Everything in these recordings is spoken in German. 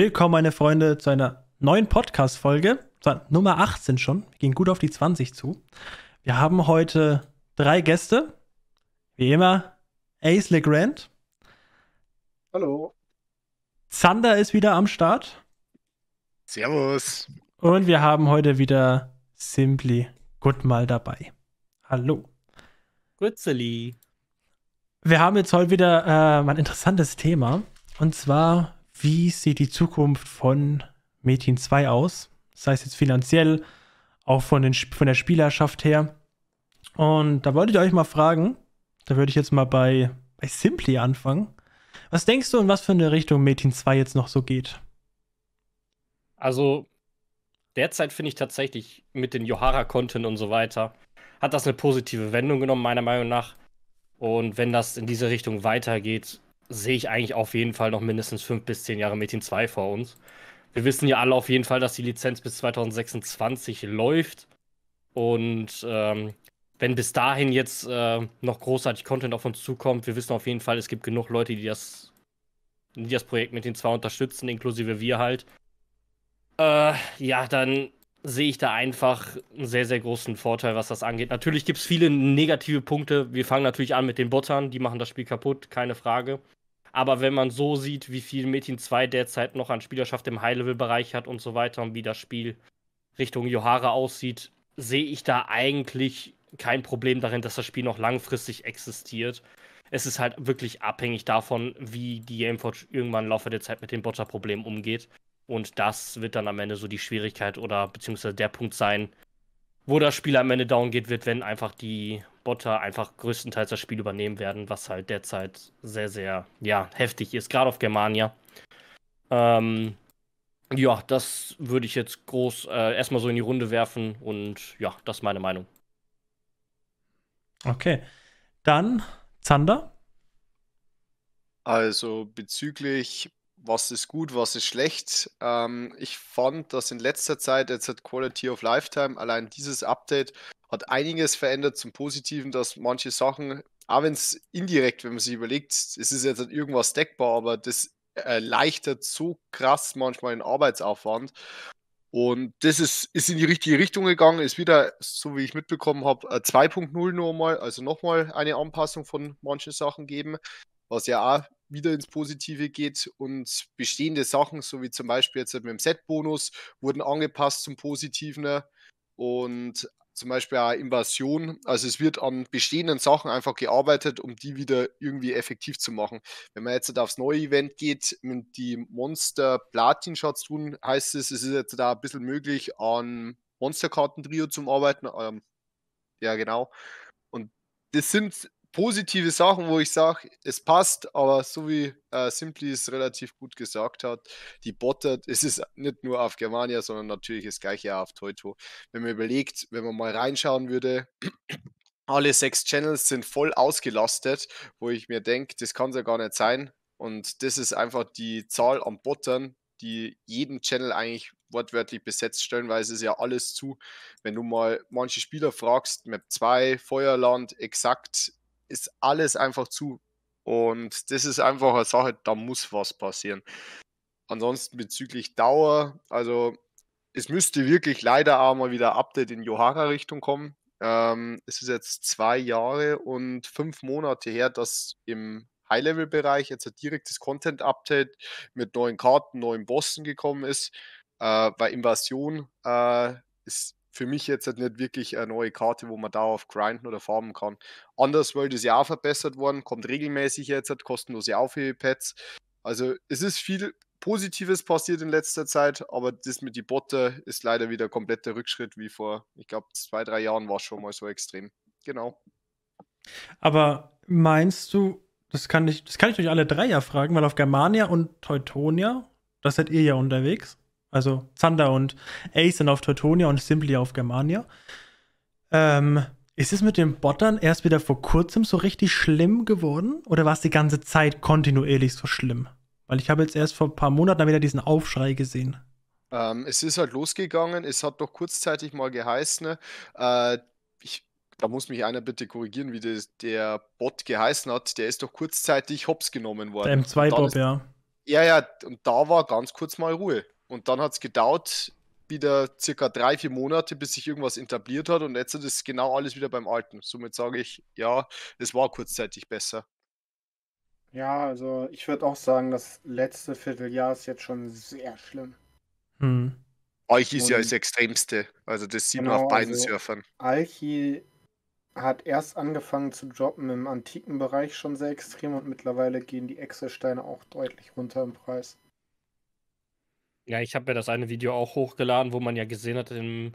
Willkommen, meine Freunde, zu einer neuen Podcast-Folge. Nummer 18 schon. Wir gehen gut auf die 20 zu. Wir haben heute drei Gäste. Wie immer, Ace Legrand. Hallo. Zander ist wieder am Start. Servus. Und wir haben heute wieder Simply Goodmal dabei. Hallo. Grützeli. Wir haben jetzt heute wieder äh, ein interessantes Thema. Und zwar wie sieht die Zukunft von Metin 2 aus? Sei es jetzt finanziell, auch von, den, von der Spielerschaft her. Und da wollte ich euch mal fragen, da würde ich jetzt mal bei, bei Simply anfangen. Was denkst du, in was für eine Richtung Metin 2 jetzt noch so geht? Also, derzeit finde ich tatsächlich mit den Johara-Content und so weiter, hat das eine positive Wendung genommen, meiner Meinung nach. Und wenn das in diese Richtung weitergeht, sehe ich eigentlich auf jeden Fall noch mindestens fünf bis zehn Jahre Metin 2 vor uns. Wir wissen ja alle auf jeden Fall, dass die Lizenz bis 2026 läuft. Und ähm, wenn bis dahin jetzt äh, noch großartig Content auf uns zukommt, wir wissen auf jeden Fall, es gibt genug Leute, die das, die das Projekt mit den zwei unterstützen, inklusive wir halt. Äh, ja, dann sehe ich da einfach einen sehr, sehr großen Vorteil, was das angeht. Natürlich gibt es viele negative Punkte. Wir fangen natürlich an mit den Bottern, die machen das Spiel kaputt, keine Frage. Aber wenn man so sieht, wie viel Metin 2 derzeit noch an Spielerschaft im High-Level-Bereich hat und so weiter und wie das Spiel Richtung Johara aussieht, sehe ich da eigentlich kein Problem darin, dass das Spiel noch langfristig existiert. Es ist halt wirklich abhängig davon, wie die Gameforge irgendwann im Laufe der Zeit mit dem Botter-Problem umgeht. Und das wird dann am Ende so die Schwierigkeit oder beziehungsweise der Punkt sein, wo das Spiel am Ende down geht, wird, wenn einfach die Botter einfach größtenteils das Spiel übernehmen werden, was halt derzeit sehr, sehr ja, heftig ist, gerade auf Germania. Ähm, ja, das würde ich jetzt groß äh, erstmal so in die Runde werfen und ja, das ist meine Meinung. Okay. Dann Zander. Also bezüglich was ist gut, was ist schlecht. Ähm, ich fand, dass in letzter Zeit jetzt hat Quality of Lifetime, allein dieses Update, hat einiges verändert zum Positiven, dass manche Sachen, auch wenn es indirekt, wenn man sich überlegt, es ist jetzt irgendwas deckbar, aber das erleichtert so krass manchmal den Arbeitsaufwand. Und das ist, ist in die richtige Richtung gegangen, ist wieder, so wie ich mitbekommen habe, äh, 2.0 nur mal, also nochmal eine Anpassung von manchen Sachen geben, was ja auch wieder ins Positive geht und bestehende Sachen, so wie zum Beispiel jetzt mit dem Set-Bonus, wurden angepasst zum Positiven und zum Beispiel auch Invasion. Also es wird an bestehenden Sachen einfach gearbeitet, um die wieder irgendwie effektiv zu machen. Wenn man jetzt aufs neue Event geht, mit die Monster Platin Shots tun, heißt es, es ist jetzt da ein bisschen möglich, an Monsterkarten-Trio zum Arbeiten. Ähm, ja, genau. Und das sind positive Sachen, wo ich sage, es passt, aber so wie äh, Simply es relativ gut gesagt hat, die Bottert, es ist nicht nur auf Germania, sondern natürlich das gleiche auf Teuto. Wenn man überlegt, wenn man mal reinschauen würde, alle sechs Channels sind voll ausgelastet, wo ich mir denke, das kann es ja gar nicht sein. Und das ist einfach die Zahl an Bottern, die jeden Channel eigentlich wortwörtlich besetzt stellen, weil es ist ja alles zu. Wenn du mal manche Spieler fragst, Map 2, Feuerland, exakt ist alles einfach zu. Und das ist einfach eine Sache, da muss was passieren. Ansonsten bezüglich Dauer, also es müsste wirklich leider auch mal wieder Update in Johara-Richtung kommen. Ähm, es ist jetzt zwei Jahre und fünf Monate her, dass im High-Level-Bereich jetzt ein direktes Content-Update mit neuen Karten, neuen Bossen gekommen ist. Äh, bei Invasion äh, ist für mich jetzt halt nicht wirklich eine neue Karte, wo man darauf grinden oder farmen kann. Underworld ist ja auch verbessert worden, kommt regelmäßig jetzt, hat kostenlose Aufhebepads. Also es ist viel Positives passiert in letzter Zeit, aber das mit die Botte ist leider wieder komplett der Rückschritt wie vor, ich glaube, zwei, drei Jahren war es schon mal so extrem. Genau. Aber meinst du, das kann ich, das kann ich euch alle drei ja fragen, weil auf Germania und Teutonia, das seid ihr ja unterwegs. Also Zander und Ace sind auf Teutonia und Simply auf Germania. Ähm, ist es mit den Bottern erst wieder vor kurzem so richtig schlimm geworden? Oder war es die ganze Zeit kontinuierlich so schlimm? Weil ich habe jetzt erst vor ein paar Monaten wieder diesen Aufschrei gesehen. Ähm, es ist halt losgegangen. Es hat doch kurzzeitig mal geheißen, äh, ich, da muss mich einer bitte korrigieren, wie das, der Bot geheißen hat. Der ist doch kurzzeitig hops genommen worden. Der M2-Bot, ja. Ja, ja, und da war ganz kurz mal Ruhe. Und dann hat es gedauert, wieder circa drei, vier Monate, bis sich irgendwas etabliert hat. Und jetzt ist genau alles wieder beim Alten. Somit sage ich, ja, es war kurzzeitig besser. Ja, also ich würde auch sagen, das letzte Vierteljahr ist jetzt schon sehr schlimm. Hm. Alchi ist ja das Extremste. Also das sieht genau, man auf beiden also Surfern. Alchi hat erst angefangen zu droppen im antiken Bereich schon sehr extrem und mittlerweile gehen die Exelsteine auch deutlich runter im Preis. Ja, ich habe ja das eine Video auch hochgeladen, wo man ja gesehen hat, in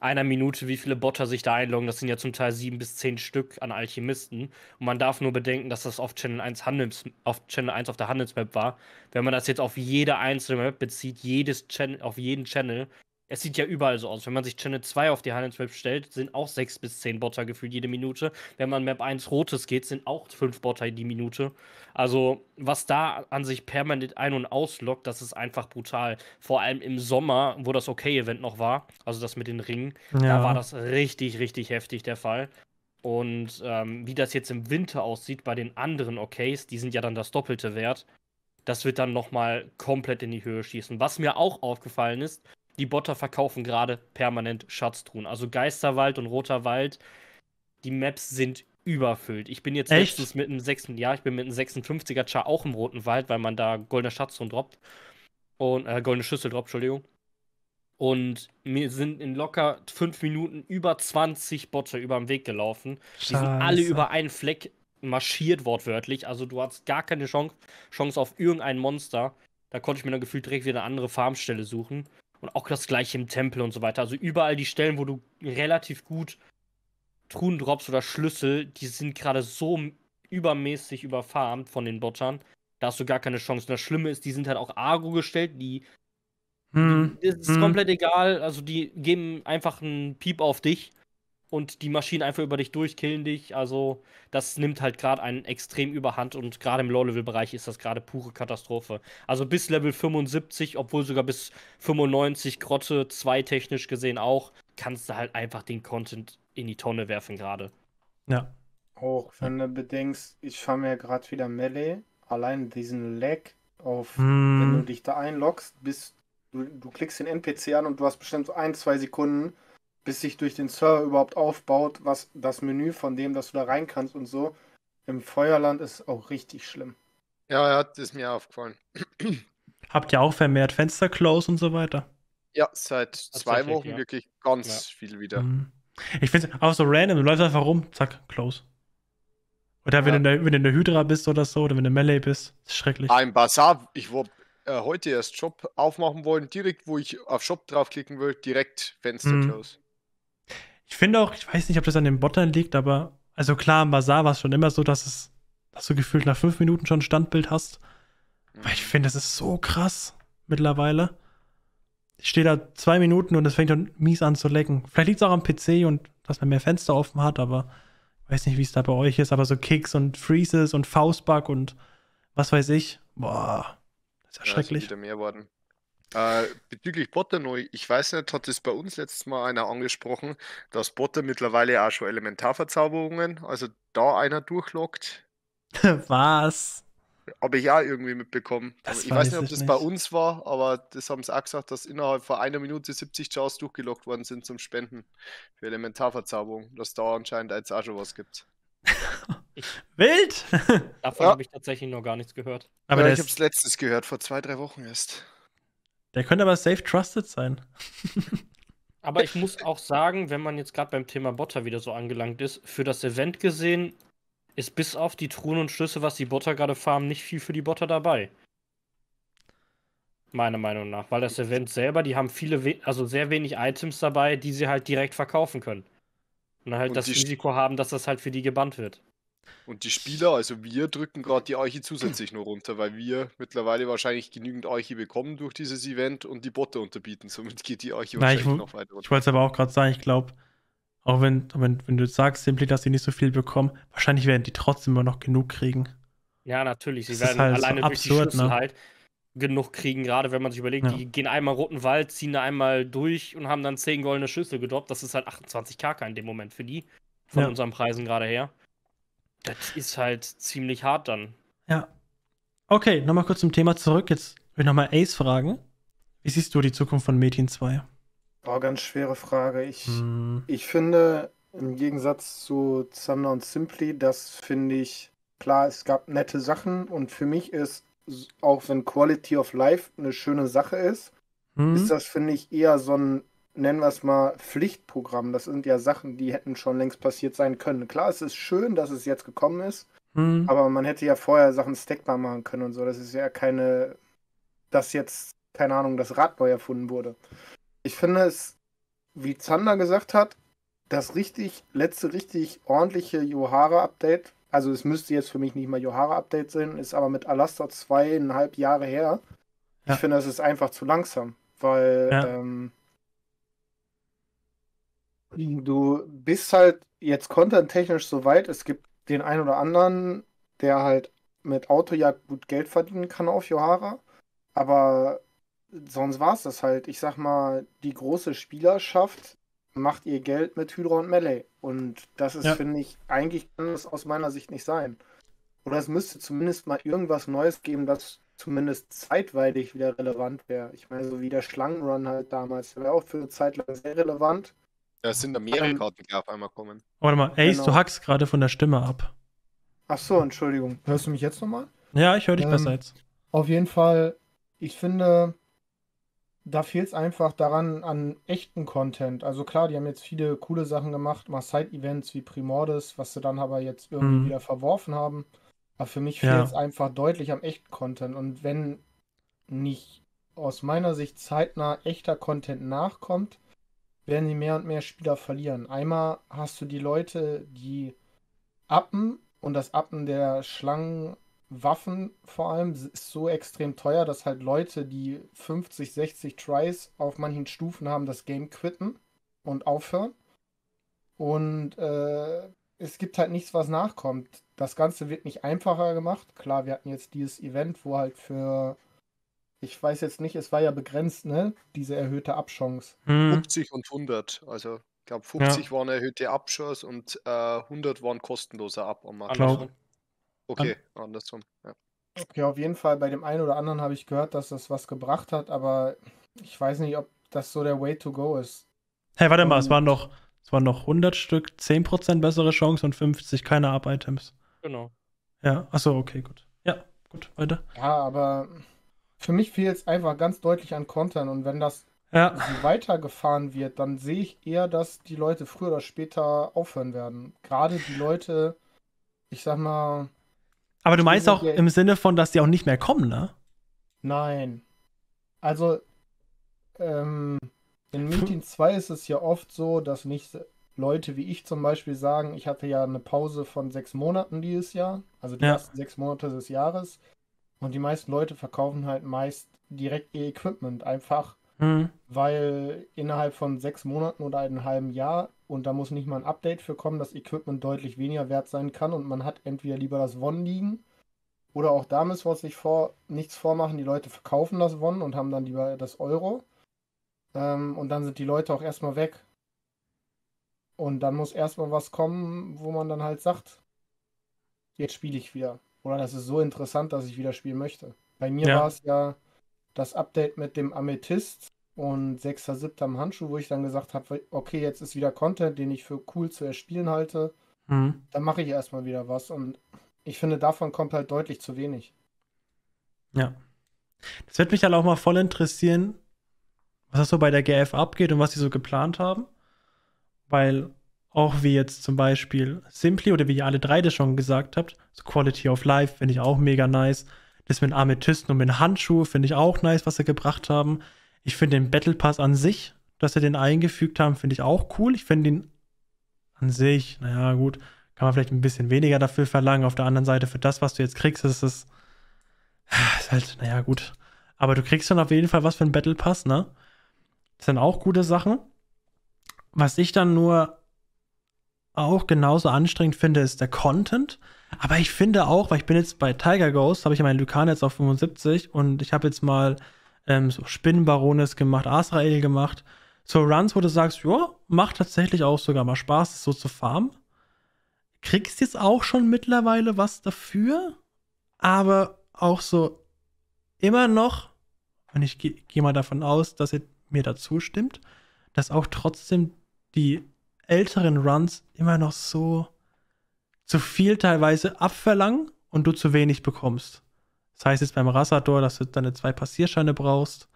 einer Minute, wie viele Botter sich da einloggen. Das sind ja zum Teil sieben bis zehn Stück an Alchemisten. Und man darf nur bedenken, dass das auf Channel 1, Handels, auf, Channel 1 auf der Handelsmap war. Wenn man das jetzt auf jede einzelne Map bezieht, jedes Channel, auf jeden Channel, es sieht ja überall so aus. Wenn man sich Channel 2 auf die Highlands Map stellt, sind auch 6 bis 10 Botter gefühlt jede Minute. Wenn man Map 1 Rotes geht, sind auch 5 Botter die Minute. Also, was da an sich permanent ein- und auslockt, das ist einfach brutal. Vor allem im Sommer, wo das Okay-Event noch war, also das mit den Ringen, ja. da war das richtig, richtig heftig der Fall. Und ähm, wie das jetzt im Winter aussieht bei den anderen Okays, die sind ja dann das Doppelte wert, das wird dann nochmal komplett in die Höhe schießen. Was mir auch aufgefallen ist, die Botter verkaufen gerade permanent Schatztruhen. Also Geisterwald und Roter Wald, die Maps sind überfüllt. Ich bin jetzt Echt? letztens mit einem 6. Jahr, ich bin mit einem 56er Char auch im Roten Wald, weil man da goldene Schatztruhen droppt. Und, äh, goldene Schüssel droppt, Entschuldigung. Und mir sind in locker fünf Minuten über 20 Botter über den Weg gelaufen. Scheiße. Die sind alle über einen Fleck marschiert, wortwörtlich. Also du hast gar keine Chance auf irgendein Monster. Da konnte ich mir dann gefühlt direkt wieder eine andere Farmstelle suchen. Und auch das gleiche im Tempel und so weiter. Also überall die Stellen, wo du relativ gut Truhen droppst oder Schlüssel, die sind gerade so übermäßig überfarmt von den Bottern. Da hast du gar keine Chance. Und das Schlimme ist, die sind halt auch Argo gestellt, die hm. ist hm. komplett egal. Also die geben einfach einen Piep auf dich und die Maschinen einfach über dich durchkillen dich. Also, das nimmt halt gerade einen extrem überhand und gerade im Low-Level-Bereich ist das gerade pure Katastrophe. Also bis Level 75, obwohl sogar bis 95 Grotte 2 technisch gesehen auch, kannst du halt einfach den Content in die Tonne werfen gerade. Ja. Auch wenn du bedenkst, ich fahre mir gerade wieder Melee, allein diesen Lag auf, hm. wenn du dich da einloggst, bist du, du klickst den NPC an und du hast bestimmt so ein, zwei Sekunden, bis sich durch den Server überhaupt aufbaut, was das Menü von dem, dass du da rein kannst und so. Im Feuerland ist auch richtig schlimm. Ja, das ist mir aufgefallen. Habt ihr auch vermehrt Fenster close und so weiter? Ja, seit zwei Wochen ja. wirklich ganz ja. viel wieder. Mhm. Ich finde es auch so random, du läufst einfach rum, zack, close. Oder wenn, ja. du der, wenn, du in der, Hydra bist oder so, oder wenn du in Melee bist, ist schrecklich. Ein Bazaar, ich wollte äh, heute erst Shop aufmachen wollen, direkt wo ich auf Shop draufklicken will, direkt Fenster mhm. close. Ich finde auch, ich weiß nicht, ob das an den Bottern liegt, aber also klar, im Bazaar war es schon immer so, dass es, dass du gefühlt nach fünf Minuten schon ein Standbild hast. Weil ich mhm. finde, das ist so krass mittlerweile. Ich stehe da zwei Minuten und es fängt dann mies an zu lecken. Vielleicht liegt es auch am PC und dass man mehr Fenster offen hat, aber ich weiß nicht, wie es da bei euch ist, aber so Kicks und Freezes und Faustback und was weiß ich. Boah, das ist ja, ja schrecklich. Ist wieder mehr worden. Äh, bezüglich Botter neu, ich weiß nicht, hat es bei uns letztes Mal einer angesprochen, dass Botter mittlerweile auch schon Elementarverzauberungen, also da einer durchlockt. Was? Habe ich auch irgendwie mitbekommen. Das ich weiß nicht, ob das nicht. bei uns war, aber das haben sie auch gesagt, dass innerhalb von einer Minute 70 Chars durchgelockt worden sind zum Spenden für Elementarverzauberung, dass da anscheinend jetzt auch schon was gibt. Wild! Davon ja. habe ich tatsächlich noch gar nichts gehört. Aber ja, ich habe es letztens gehört, vor zwei, drei Wochen erst. Der könnte aber safe trusted sein. aber ich muss auch sagen, wenn man jetzt gerade beim Thema Botter wieder so angelangt ist, für das Event gesehen ist bis auf die Truhen und Schlüsse, was die Botter gerade farmen, nicht viel für die Botter dabei. Meiner Meinung nach, weil das Event selber, die haben viele, also sehr wenig Items dabei, die sie halt direkt verkaufen können. Und halt und das Risiko haben, dass das halt für die gebannt wird. Und die Spieler, also wir, drücken gerade die Arche zusätzlich nur runter, weil wir mittlerweile wahrscheinlich genügend Arche bekommen durch dieses Event und die Botte unterbieten. Somit geht die Arche Nein, wahrscheinlich noch weiter runter. Ich wollte es aber auch gerade sagen, ich glaube, auch wenn, wenn, wenn du sagst, simply, dass sie nicht so viel bekommen, wahrscheinlich werden die trotzdem immer noch genug kriegen. Ja, natürlich. Sie das werden halt alleine so absurd, durch die Schlüsselheit ne? Halt genug kriegen, gerade wenn man sich überlegt, ja. die gehen einmal roten Wald, ziehen da einmal durch und haben dann 10 goldene Schüssel gedroppt. Das ist halt 28k in dem Moment für die, von ja. unseren Preisen gerade her. Das ist halt ziemlich hart dann. Ja. Okay, nochmal kurz zum Thema zurück. Jetzt will ich nochmal Ace fragen. Wie siehst du die Zukunft von Medien 2? Oh, ganz schwere Frage. Ich, hm. ich finde, im Gegensatz zu Sumner und Simply, das finde ich klar, es gab nette Sachen und für mich ist, auch wenn Quality of Life eine schöne Sache ist, hm. ist das, finde ich, eher so ein nennen wir es mal, Pflichtprogramm. Das sind ja Sachen, die hätten schon längst passiert sein können. Klar, es ist schön, dass es jetzt gekommen ist, mhm. aber man hätte ja vorher Sachen stackbar machen können und so. Das ist ja keine, dass jetzt, keine Ahnung, das Rad neu erfunden wurde. Ich finde es, wie Zander gesagt hat, das richtig, letzte richtig ordentliche Johara-Update, also es müsste jetzt für mich nicht mal Johara-Update sein, ist aber mit Alastair zweieinhalb Jahre her. Ja. Ich finde, das ist einfach zu langsam, weil ja. ähm, du bist halt jetzt content-technisch so weit. Es gibt den einen oder anderen, der halt mit Autojagd gut Geld verdienen kann auf Johara. Aber sonst war es das halt. Ich sag mal, die große Spielerschaft macht ihr Geld mit Hydra und Melee. Und das ist, ja. finde ich, eigentlich kann das aus meiner Sicht nicht sein. Oder es müsste zumindest mal irgendwas Neues geben, das zumindest zeitweilig wieder relevant wäre. Ich meine, so wie der Schlangenrun halt damals, der wäre auch für eine Zeit lang sehr relevant es sind da mehrere ähm, Karten, die auf einmal kommen. Warte mal, Ace, genau. du hackst gerade von der Stimme ab. Ach so, Entschuldigung. Hörst du mich jetzt nochmal? Ja, ich höre dich ähm, besser jetzt. Auf jeden Fall, ich finde, da fehlt es einfach daran an echten Content. Also klar, die haben jetzt viele coole Sachen gemacht, mal Side-Events wie Primordis, was sie dann aber jetzt irgendwie mhm. wieder verworfen haben. Aber für mich fehlt es ja. einfach deutlich am echten Content. Und wenn nicht aus meiner Sicht zeitnah echter Content nachkommt, werden sie mehr und mehr Spieler verlieren. Einmal hast du die Leute, die appen und das Appen der Schlangen Waffen vor allem ist so extrem teuer, dass halt Leute, die 50, 60 Tries auf manchen Stufen haben, das Game quitten und aufhören. Und äh, es gibt halt nichts, was nachkommt. Das Ganze wird nicht einfacher gemacht. Klar, wir hatten jetzt dieses Event, wo halt für ich weiß jetzt nicht, es war ja begrenzt, ne? Diese erhöhte Abchance. 50 hm. und 100. Also, ich glaube, 50 ja. waren erhöhte Abchance und äh, 100 waren kostenloser Ab am Markt. Okay, An andersrum. Ja. Okay, auf jeden Fall, bei dem einen oder anderen habe ich gehört, dass das was gebracht hat, aber ich weiß nicht, ob das so der Way to go ist. Hey, warte mal, es waren noch, es waren noch 100 Stück, 10% bessere Chance und 50 keine ab items Genau. Ja, achso, okay, gut. Ja, gut, weiter. Ja, aber für mich fehlt es einfach ganz deutlich an Content und wenn das ja. weitergefahren wird, dann sehe ich eher, dass die Leute früher oder später aufhören werden. Gerade die Leute, ich sag mal. Aber du meinst auch im Sinne von, dass die auch nicht mehr kommen, ne? Nein. Also, ähm, in Meeting 2 ist es ja oft so, dass nicht Leute wie ich zum Beispiel sagen, ich hatte ja eine Pause von sechs Monaten dieses Jahr, also die ja. ersten sechs Monate des Jahres. Und die meisten Leute verkaufen halt meist direkt ihr Equipment einfach, mhm. weil innerhalb von sechs Monaten oder einem halben Jahr, und da muss nicht mal ein Update für kommen, das Equipment deutlich weniger wert sein kann und man hat entweder lieber das One liegen oder auch da müssen wir uns vor, nichts vormachen. Die Leute verkaufen das One und haben dann lieber das Euro. Ähm, und dann sind die Leute auch erstmal weg. Und dann muss erstmal was kommen, wo man dann halt sagt, jetzt spiele ich wieder oder das ist so interessant, dass ich wieder spielen möchte. Bei mir ja. war es ja das Update mit dem Amethyst und 6.7. am Handschuh, wo ich dann gesagt habe, okay, jetzt ist wieder Content, den ich für cool zu erspielen halte. Mhm. Dann mache ich erstmal wieder was. Und ich finde, davon kommt halt deutlich zu wenig. Ja. Das wird mich dann auch mal voll interessieren, was das so bei der GF abgeht und was sie so geplant haben. Weil auch wie jetzt zum Beispiel Simply oder wie ihr alle drei das schon gesagt habt, so Quality of Life finde ich auch mega nice. Das mit Amethysten und mit Handschuhen finde ich auch nice, was sie gebracht haben. Ich finde den Battle Pass an sich, dass sie den eingefügt haben, finde ich auch cool. Ich finde ihn an sich, naja, gut, kann man vielleicht ein bisschen weniger dafür verlangen. Auf der anderen Seite, für das, was du jetzt kriegst, ist es ah, ist halt, naja, gut. Aber du kriegst dann auf jeden Fall was für einen Battle Pass, ne? Das sind auch gute Sachen. Was ich dann nur auch genauso anstrengend finde, ist der Content. Aber ich finde auch, weil ich bin jetzt bei Tiger Ghost, habe ich ja meinen Lucan jetzt auf 75 und ich habe jetzt mal ähm, so Spinnenbarones gemacht, Asrael gemacht. So Runs, wo du sagst, ja, macht tatsächlich auch sogar mal Spaß, das so zu farmen. Kriegst jetzt auch schon mittlerweile was dafür, aber auch so immer noch, und ich gehe geh mal davon aus, dass ihr mir dazu stimmt, dass auch trotzdem die älteren Runs immer noch so zu viel teilweise abverlangen und du zu wenig bekommst. Das heißt jetzt beim Rassador, dass du deine zwei Passierscheine brauchst.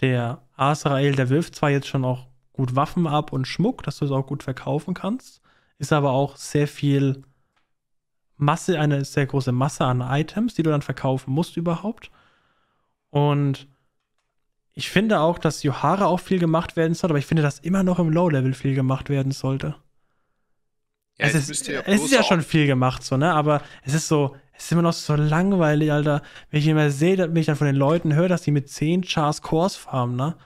Der Azrael, der wirft zwar jetzt schon auch gut Waffen ab und Schmuck, dass du es auch gut verkaufen kannst, ist aber auch sehr viel Masse, eine sehr große Masse an Items, die du dann verkaufen musst überhaupt. Und ich finde auch, dass Johara auch viel gemacht werden sollte, aber ich finde, dass immer noch im Low-Level viel gemacht werden sollte. Ja, es ist, ja es ist ja schon viel gemacht, so, ne? Aber es ist so, es ist immer noch so langweilig, Alter. Wenn ich immer sehe, wenn ich dann von den Leuten höre, dass die mit 10 Chars Cores farmen, ne?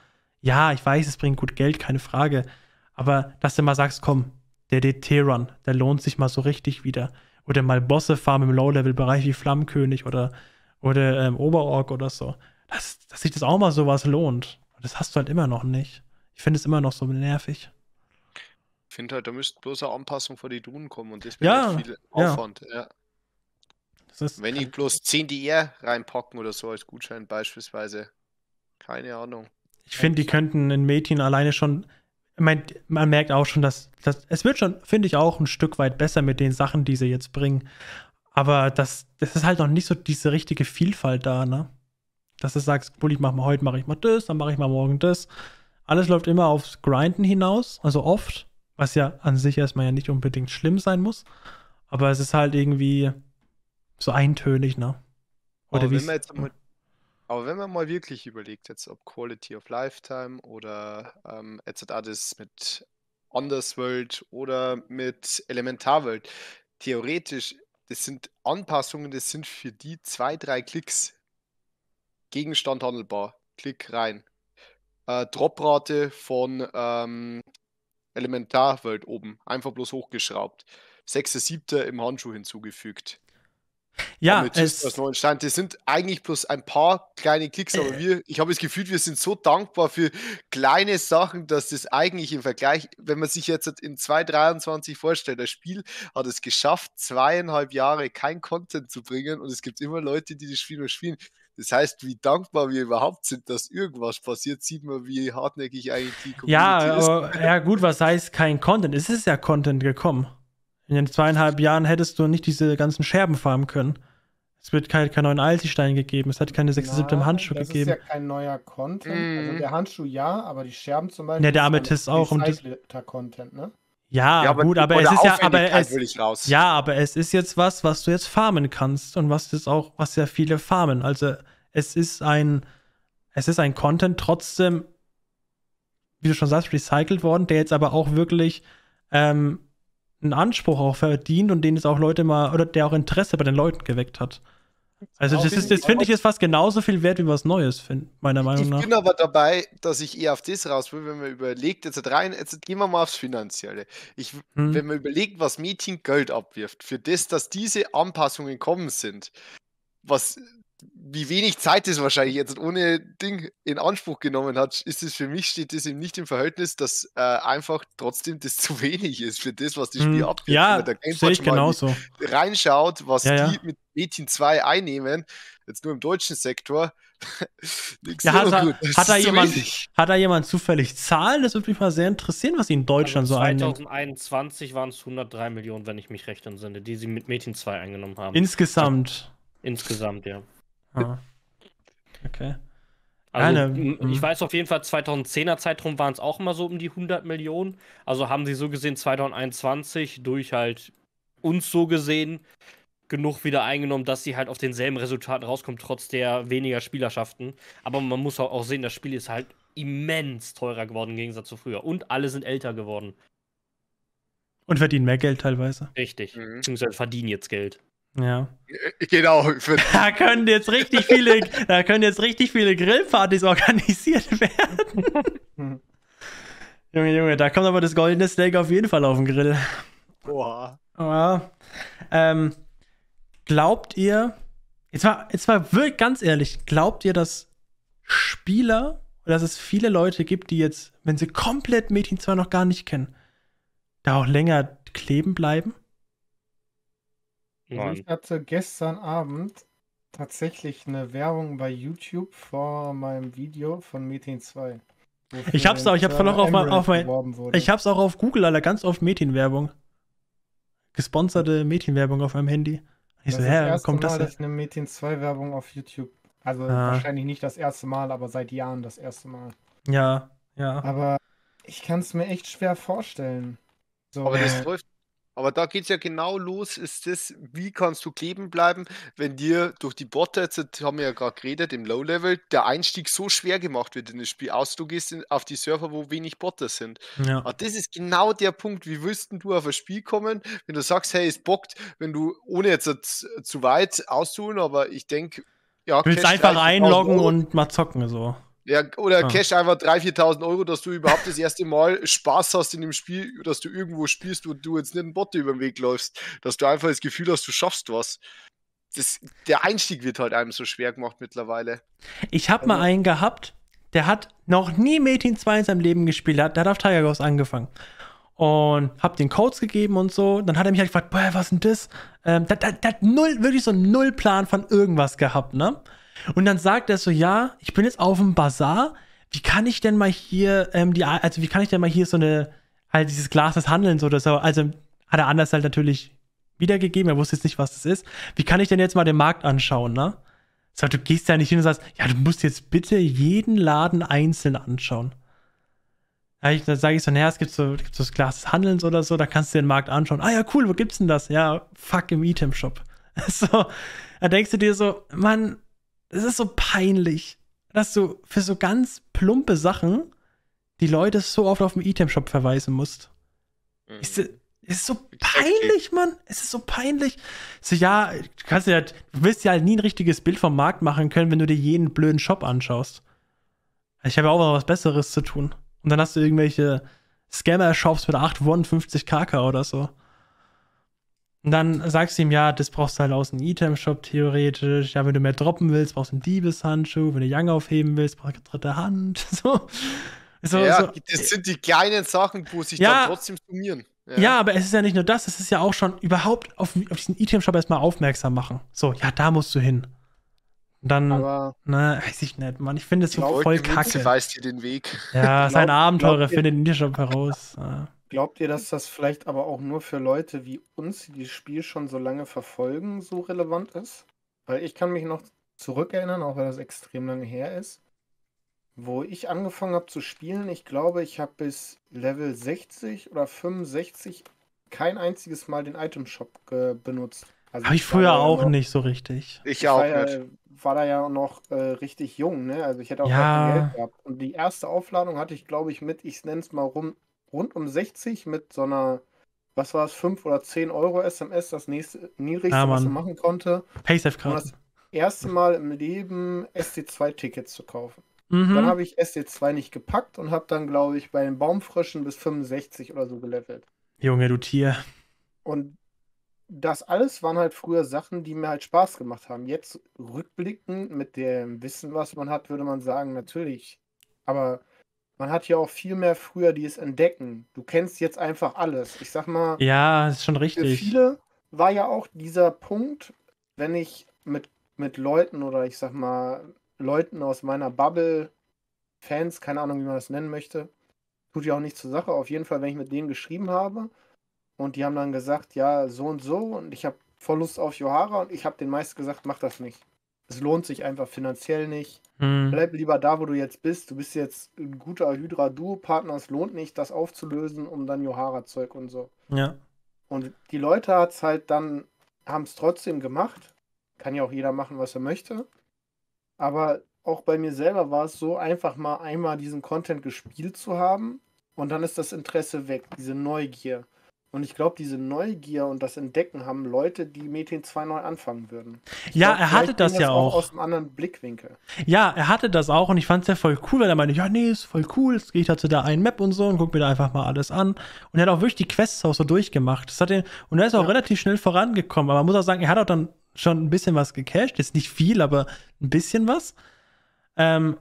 Ja, ich weiß, es bringt gut Geld, keine Frage. Aber dass du mal sagst, komm, der DT-Run, der lohnt sich mal so richtig wieder. Oder mal Bosse farmen im Low-Level-Bereich wie Flammenkönig oder, oder ähm, Oberorg oder so dass, dass sich das auch mal sowas lohnt. Das hast du halt immer noch nicht. Ich finde es immer noch so nervig. Ich finde halt, da müsste bloß eine Anpassung vor die Dunen kommen und das wäre ja, viel Aufwand. Ja. ja. Ist, Wenn ich bloß 10 DR reinpacken oder so als Gutschein beispielsweise. Keine Ahnung. Ich finde, die könnten in Mädchen alleine schon. Man, man merkt auch schon, dass, dass es wird schon, finde ich, auch ein Stück weit besser mit den Sachen, die sie jetzt bringen. Aber das, das ist halt noch nicht so diese richtige Vielfalt da, ne? dass du sagst, cool, ich mach mal heute, mache ich mal das, dann mache ich mal morgen das. Alles läuft immer aufs Grinden hinaus, also oft, was ja an sich erstmal ja nicht unbedingt schlimm sein muss. Aber es ist halt irgendwie so eintönig, ne? Oder wie hm? aber wenn man mal wirklich überlegt, jetzt ob Quality of Lifetime oder ähm, Ed's das mit Undersworld oder mit Elementarwelt, theoretisch, das sind Anpassungen, das sind für die zwei, drei Klicks. Gegenstand handelbar. Klick rein. Äh, Droprate von ähm, Elementarwelt oben. Einfach bloß hochgeschraubt. 6.7. im Handschuh hinzugefügt. Ja, Amethyst es neuen Stein. Das sind eigentlich bloß ein paar kleine Klicks, aber äh, wir, ich habe das Gefühl, wir sind so dankbar für kleine Sachen, dass das eigentlich im Vergleich, wenn man sich jetzt in 2023 vorstellt, das Spiel hat es geschafft, zweieinhalb Jahre kein Content zu bringen und es gibt immer Leute, die das Spiel noch spielen. Das heißt, wie dankbar wir überhaupt sind, dass irgendwas passiert, sieht man, wie hartnäckig eigentlich die Community ja, ist. ja, gut, was heißt kein Content? Es ist ja Content gekommen. In den zweieinhalb Jahren hättest du nicht diese ganzen Scherben farmen können. Es wird kein, kein neuen Alti-Stein gegeben, es hat keine 6. Nein, 7. Handschuh das gegeben. Das ist ja kein neuer Content. Mm. Also mhm. der Handschuh ja, aber die Scherben zum Beispiel. Ja, der Amethyst auch. Und das, content ne? Ja, ja aber gut, aber es ist ja, aber halt es, ja, aber es ist jetzt was, was du jetzt farmen kannst und was ist auch, was ja viele farmen. Also es ist ein, es ist ein Content trotzdem, wie du schon sagst, recycelt worden, der jetzt aber auch wirklich ähm, einen Anspruch auch verdient und den jetzt auch Leute mal, oder der auch Interesse bei den Leuten geweckt hat. Also genau, das, ist, das finde ich jetzt fast genauso viel wert wie was Neues, find, meiner Meinung nach. Ich bin aber dabei, dass ich eher auf das raus will, wenn man überlegt, jetzt rein, jetzt gehen wir mal aufs Finanzielle. Ich, hm. Wenn man überlegt, was Meeting Geld abwirft, für das, dass diese Anpassungen kommen sind, was wie wenig Zeit das wahrscheinlich jetzt ohne Ding in Anspruch genommen hat, ist es für mich, steht das eben nicht im Verhältnis, dass äh, einfach trotzdem das zu wenig ist für das, was das hm, Spiel abgibt. Ja, der sehe ich genauso. Reinschaut, was ja, die mit Metin 2 einnehmen, jetzt nur im deutschen Sektor. ja, hat, er, hat, da jemand, hat da jemand zufällig Zahlen? Das würde mich mal sehr interessieren, was sie in Deutschland also so einnehmen. 2021 waren es 103 Millionen, wenn ich mich recht entsinne, die sie mit Metin 2 eingenommen haben. Insgesamt. Insgesamt, ja. Ah. Okay. Also, ja, ähm, ich mhm. weiß auf jeden Fall, 2010er Zeitraum waren es auch immer so um die 100 Millionen. Also haben sie so gesehen 2021 durch halt uns so gesehen genug wieder eingenommen, dass sie halt auf denselben Resultaten rauskommen, trotz der weniger Spielerschaften. Aber man muss auch sehen, das Spiel ist halt immens teurer geworden im Gegensatz zu früher. Und alle sind älter geworden. Und verdienen mehr Geld teilweise. Richtig. Mhm. Beziehungsweise verdienen jetzt Geld. Ja. Genau. Da können jetzt richtig viele, da können jetzt richtig viele Grillpartys organisiert werden. Junge, Junge, da kommt aber das goldene Steak auf jeden Fall auf den Grill. Boah. Ja. Ähm, glaubt ihr, jetzt war, jetzt war wirklich ganz ehrlich, glaubt ihr, dass Spieler, dass es viele Leute gibt, die jetzt, wenn sie komplett Mädchen zwar noch gar nicht kennen, da auch länger kleben bleiben? Und ich hatte gestern Abend tatsächlich eine Werbung bei YouTube vor meinem Video von Metin 2. Ich hab's auch, ich hab's noch auf, mein, auf mein, ich hab's auch auf Google, Alter, ganz oft Metin-Werbung. Gesponserte Metin-Werbung auf meinem Handy. Ich das so, hä, kommt Mal, das? Her? dass ich eine Metin 2-Werbung auf YouTube, also ah. wahrscheinlich nicht das erste Mal, aber seit Jahren das erste Mal. Ja, ja. Aber ich kann's mir echt schwer vorstellen. So, aber das äh, läuft aber da geht es ja genau los, ist das, wie kannst du kleben bleiben, wenn dir durch die Botter, jetzt haben wir ja gerade geredet, im Low-Level, der Einstieg so schwer gemacht wird in das Spiel, aus du gehst in, auf die Server, wo wenig Botter sind. Ja. Aber ah, das ist genau der Punkt, wie willst du auf ein Spiel kommen, wenn du sagst, hey, es bockt, wenn du, ohne jetzt, äh, zu weit auszuholen, aber ich denke, ja. Du willst einfach reinloggen und mal zocken, so. Ja, oder ah. cash einfach 3.000, 4.000 Euro, dass du überhaupt das erste Mal Spaß hast in dem Spiel, dass du irgendwo spielst und du jetzt nicht einen Bot über den Weg läufst. Dass du einfach das Gefühl hast, du schaffst was. Das, der Einstieg wird halt einem so schwer gemacht mittlerweile. Ich habe also. mal einen gehabt, der hat noch nie Metin 2 in seinem Leben gespielt, der hat auf Tiger Ghost angefangen. Und hab den Codes gegeben und so. Dann hat er mich halt gefragt, boah, was denn das? Ähm, der, der, der hat null, wirklich so null Plan von irgendwas gehabt, ne? Und dann sagt er so, ja, ich bin jetzt auf dem Bazar. Wie kann ich denn mal hier, ähm, die, also wie kann ich denn mal hier so eine, halt dieses Glas des Handelns oder so, also hat er anders halt natürlich wiedergegeben, er wusste jetzt nicht, was das ist. Wie kann ich denn jetzt mal den Markt anschauen, ne? so, du gehst ja nicht hin und sagst, ja, du musst jetzt bitte jeden Laden einzeln anschauen. Ja, sage ich so, naja, es gibt so, gibt so das Glas des Handelns oder so, da kannst du den Markt anschauen. Ah ja, cool, wo gibt's denn das? Ja, fuck im Item-Shop. so, da denkst du dir so, Mann, es ist so peinlich, dass du für so ganz plumpe Sachen die Leute so oft auf den Item-Shop verweisen musst. Mhm. Ist, ist so peinlich, Mann. Es ist so peinlich. So, ja, du kannst ja, du wirst ja halt nie ein richtiges Bild vom Markt machen können, wenn du dir jeden blöden Shop anschaust. Ich habe ja auch was Besseres zu tun. Und dann hast du irgendwelche Scammer-Shops mit 8 Won, 50 KK oder so. Und dann sagst du ihm, ja, das brauchst du halt aus dem Item-Shop theoretisch. Ja, wenn du mehr droppen willst, brauchst du einen Diebeshandschuh. Wenn du Young aufheben willst, brauchst du eine dritte Hand. So. so ja, so. das sind die kleinen Sachen, wo sich ja, dann trotzdem summieren. Ja. ja. aber es ist ja nicht nur das, es ist ja auch schon überhaupt auf, auf diesen Item-Shop erstmal aufmerksam machen. So, ja, da musst du hin. Und dann, aber ne, weiß ich nicht, Mann. Ich finde es so voll kacke. Weise weist dir den Weg. Ja, glaub, sein Abenteurer findet den Item-Shop heraus. Ja. Glaubt ihr, dass das vielleicht aber auch nur für Leute wie uns, die das Spiel schon so lange verfolgen, so relevant ist? Weil ich kann mich noch zurückerinnern, auch weil das extrem lange her ist, wo ich angefangen habe zu spielen. Ich glaube, ich habe bis Level 60 oder 65 kein einziges Mal den Item Shop benutzt. Also habe ich früher auch noch, nicht so richtig. Ich, ich auch war, nicht. War da ja noch äh, richtig jung, ne? Also ich hätte auch ja. kein Geld gehabt. Und die erste Aufladung hatte ich, glaube ich, mit, ich nenne es mal rum, rund um 60 mit so einer, was war es, 5 oder 10 Euro SMS, das nächste niedrigste, ja, was man machen konnte. PaySafe-Karte. das erste Mal im Leben SC2-Tickets zu kaufen. Mhm. Dann habe ich SC2 nicht gepackt und habe dann, glaube ich, bei den Baumfrischen bis 65 oder so gelevelt. Junge, du Tier. Und das alles waren halt früher Sachen, die mir halt Spaß gemacht haben. Jetzt rückblickend mit dem Wissen, was man hat, würde man sagen, natürlich. Aber man hat ja auch viel mehr früher dieses Entdecken. Du kennst jetzt einfach alles. Ich sag mal. Ja, ist schon richtig. Für viele war ja auch dieser Punkt, wenn ich mit, mit Leuten oder ich sag mal Leuten aus meiner Bubble, Fans, keine Ahnung, wie man das nennen möchte, tut ja auch nichts zur Sache. Auf jeden Fall, wenn ich mit denen geschrieben habe und die haben dann gesagt, ja, so und so und ich habe voll Lust auf Johara und ich habe den meisten gesagt, mach das nicht es lohnt sich einfach finanziell nicht. Hm. Bleib lieber da, wo du jetzt bist. Du bist jetzt ein guter Hydra-Duo-Partner. Es lohnt nicht, das aufzulösen, um dann Johara-Zeug und so. Ja. Und die Leute hat's halt dann, haben es trotzdem gemacht. Kann ja auch jeder machen, was er möchte. Aber auch bei mir selber war es so, einfach mal einmal diesen Content gespielt zu haben. Und dann ist das Interesse weg, diese Neugier. Und ich glaube, diese Neugier und das Entdecken haben Leute, die Metin 2 neu anfangen würden. Ich ja, glaub, er hatte das, das ja auch. Aus einem anderen Blickwinkel. Ja, er hatte das auch und ich fand es ja voll cool, weil er meinte, ja, nee, ist voll cool, jetzt gehe ich dazu da ein Map und so und guck mir da einfach mal alles an. Und er hat auch wirklich die Quests auch so durchgemacht. Das hat ihn, und er ist auch ja. relativ schnell vorangekommen, aber man muss auch sagen, er hat auch dann schon ein bisschen was gecached. Jetzt nicht viel, aber ein bisschen was. Ähm,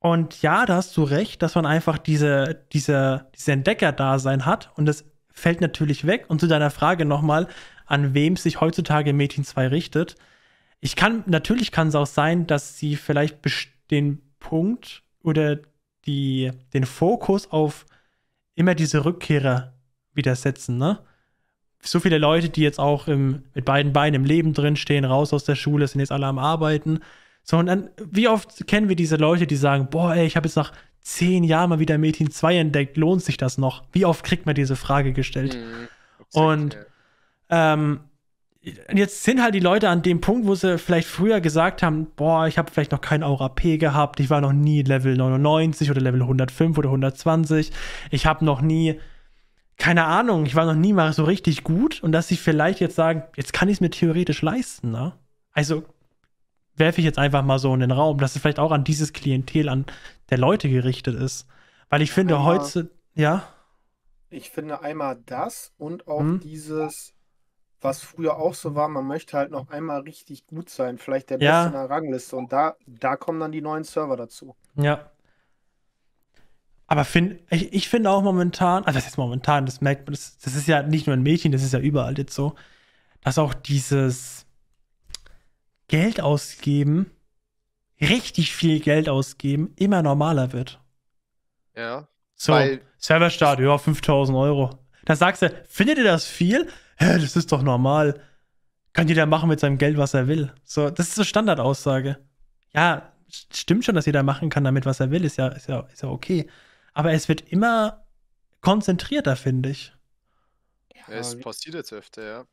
und ja, da hast du recht, dass man einfach diese, diese, dieses Entdecker-Dasein hat und das fällt natürlich weg. Und zu deiner Frage nochmal, an wem sich heutzutage Mädchen 2 richtet. Ich kann, natürlich kann es auch sein, dass sie vielleicht den Punkt oder die, den Fokus auf immer diese Rückkehrer wieder setzen, ne? So viele Leute, die jetzt auch im, mit beiden Beinen im Leben drin stehen, raus aus der Schule, sind jetzt alle am Arbeiten. So, und dann, wie oft kennen wir diese Leute, die sagen, boah, ey, ich habe jetzt nach zehn Jahren mal wieder Mädchen 2 entdeckt, lohnt sich das noch? Wie oft kriegt man diese Frage gestellt? Mhm. Und ähm, jetzt sind halt die Leute an dem Punkt, wo sie vielleicht früher gesagt haben, boah, ich habe vielleicht noch kein Aura P gehabt, ich war noch nie Level 99 oder Level 105 oder 120, ich habe noch nie, keine Ahnung, ich war noch nie mal so richtig gut und dass sie vielleicht jetzt sagen, jetzt kann ich es mir theoretisch leisten, ne? Also werfe ich jetzt einfach mal so in den Raum, dass es vielleicht auch an dieses Klientel an der Leute gerichtet ist. Weil ich finde einmal, heute, ja. Ich finde einmal das und auch hm. dieses, was früher auch so war, man möchte halt noch einmal richtig gut sein, vielleicht der ja. Beste in der Rangliste. Und da, da kommen dann die neuen Server dazu. Ja. Aber find, ich, ich finde auch momentan, also das ist momentan, das merkt man, das, das ist ja nicht nur ein Mädchen, das ist ja überall jetzt so, dass auch dieses, Geld ausgeben, richtig viel Geld ausgeben, immer normaler wird. Ja. So, weil Serverstart, ja, 5000 Euro. Da sagst du, findet ihr das viel? Hä, das ist doch normal. Kann jeder machen mit seinem Geld, was er will. So, das ist so Standardaussage. Ja, stimmt schon, dass jeder machen kann damit, was er will, ist ja, ist ja, ist ja okay. Aber es wird immer konzentrierter, finde ich. Ja, es passiert jetzt öfter, ja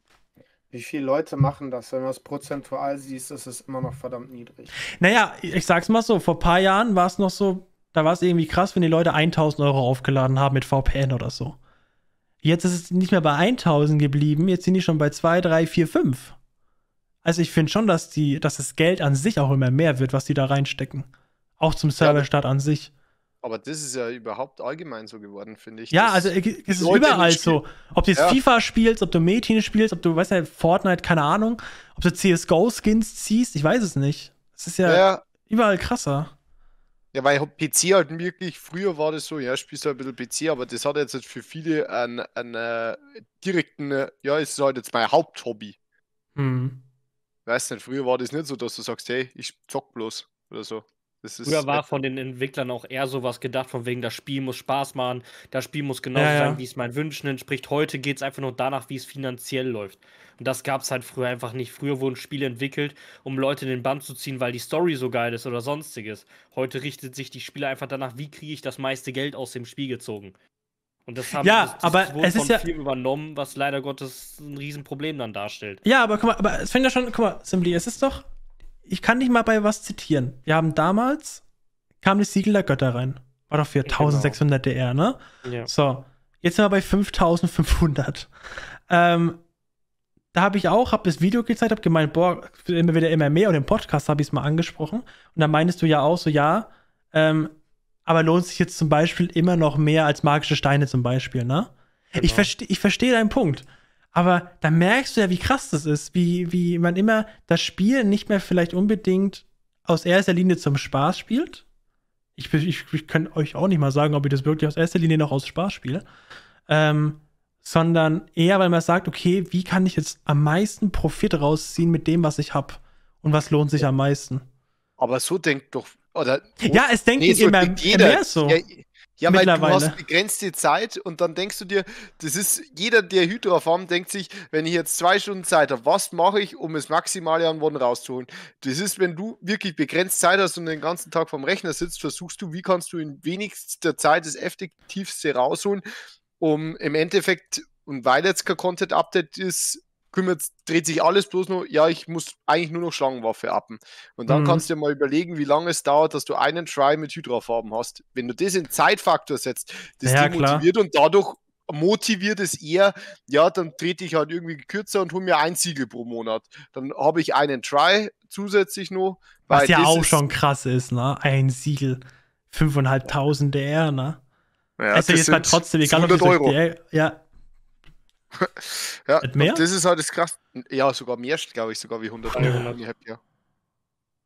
wie viele Leute machen das? Wenn man es prozentual siehst, ist es immer noch verdammt niedrig. Naja, ich sag's mal so, vor ein paar Jahren war es noch so, da war es irgendwie krass, wenn die Leute 1000 Euro aufgeladen haben mit VPN oder so. Jetzt ist es nicht mehr bei 1000 geblieben, jetzt sind die schon bei 2, 3, 4, 5. Also ich finde schon, dass, die, dass das Geld an sich auch immer mehr wird, was die da reinstecken. Auch zum Serverstart ja, an sich. Aber das ist ja überhaupt allgemein so geworden, finde ich. Ja, also äh, es ist überall so. Ob du jetzt ja. FIFA spielst, ob du Mädchen spielst, ob du, weißt ja, Fortnite, keine Ahnung, ob du CSGO-Skins ziehst, ich weiß es nicht. Es ist ja, ja, überall krasser. Ja, weil PC halt wirklich, früher war das so, ja, spielst du halt ein bisschen PC, aber das hat jetzt für viele einen, einen, äh, direkten, ja, es ist halt jetzt mein Haupthobby. Hm. Weißt du, früher war das nicht so, dass du sagst, hey, ich zock bloß oder so. Früher war von den Entwicklern auch eher sowas gedacht, von wegen, das Spiel muss Spaß machen, das Spiel muss genau ja, sein, ja. wie es meinen Wünschen entspricht. Heute geht es einfach nur danach, wie es finanziell läuft. Und das gab es halt früher einfach nicht. Früher wurden Spiele entwickelt, um Leute in den Bann zu ziehen, weil die Story so geil ist oder sonstiges. Heute richtet sich die Spiele einfach danach, wie kriege ich das meiste Geld aus dem Spiel gezogen. Und das haben ja, das, das aber es ist ja viel übernommen, was leider Gottes ein Riesenproblem dann darstellt. Ja, aber guck mal, aber es fängt ja schon, guck mal, Simply, es ist doch ich kann dich mal bei was zitieren. Wir haben damals, kam das Siegel der Götter rein. War doch für 1600 genau. DR, ne? Ja. So, jetzt sind wir bei 5500. Ähm, da habe ich auch, habe das Video gezeigt, habe gemeint, boah, immer wieder immer mehr und im Podcast habe ich es mal angesprochen. Und da meintest du ja auch so, ja, ähm, aber lohnt sich jetzt zum Beispiel immer noch mehr als magische Steine zum Beispiel, ne? Genau. Ich, verste ich verstehe deinen Punkt. Aber da merkst du ja, wie krass das ist, wie, wie man immer das Spiel nicht mehr vielleicht unbedingt aus erster Linie zum Spaß spielt. Ich, ich, ich kann euch auch nicht mal sagen, ob ich das wirklich aus erster Linie noch aus Spaß spiele. Ähm, sondern eher, weil man sagt, okay, wie kann ich jetzt am meisten Profit rausziehen mit dem, was ich habe? Und was lohnt sich am meisten? Aber so denkt doch, oder. Ja, es denkt nee, so immer, jeder, mehr so. Ja, ja, weil du hast begrenzte Zeit und dann denkst du dir, das ist, jeder, der Hydra farmt, denkt sich, wenn ich jetzt zwei Stunden Zeit habe, was mache ich, um es maximal an One rauszuholen? Das ist, wenn du wirklich begrenzt Zeit hast und den ganzen Tag vom Rechner sitzt, versuchst du, wie kannst du in wenigster Zeit das effektivste rausholen, um im Endeffekt, und weil jetzt kein Content-Update ist, kümmert, dreht sich alles bloß nur, ja, ich muss eigentlich nur noch Schlangenwaffe appen. Und dann mhm. kannst du dir mal überlegen, wie lange es dauert, dass du einen Try mit Hydra-Farben hast. Wenn du das in Zeitfaktor setzt, das ja, demotiviert klar. und dadurch motiviert es eher, ja, dann trete ich halt irgendwie kürzer und hole mir ein Siegel pro Monat. Dann habe ich einen Try zusätzlich noch. Was ja auch schon krass ist, ne? Ein Siegel. 5.500 DR, ne? Ja, also jetzt mal trotzdem, egal ob das Euro. DR, ja, ja, mehr? das ist halt das krass. Ja, sogar mehr, glaube ich, sogar wie 100 Euro. Ja. ja.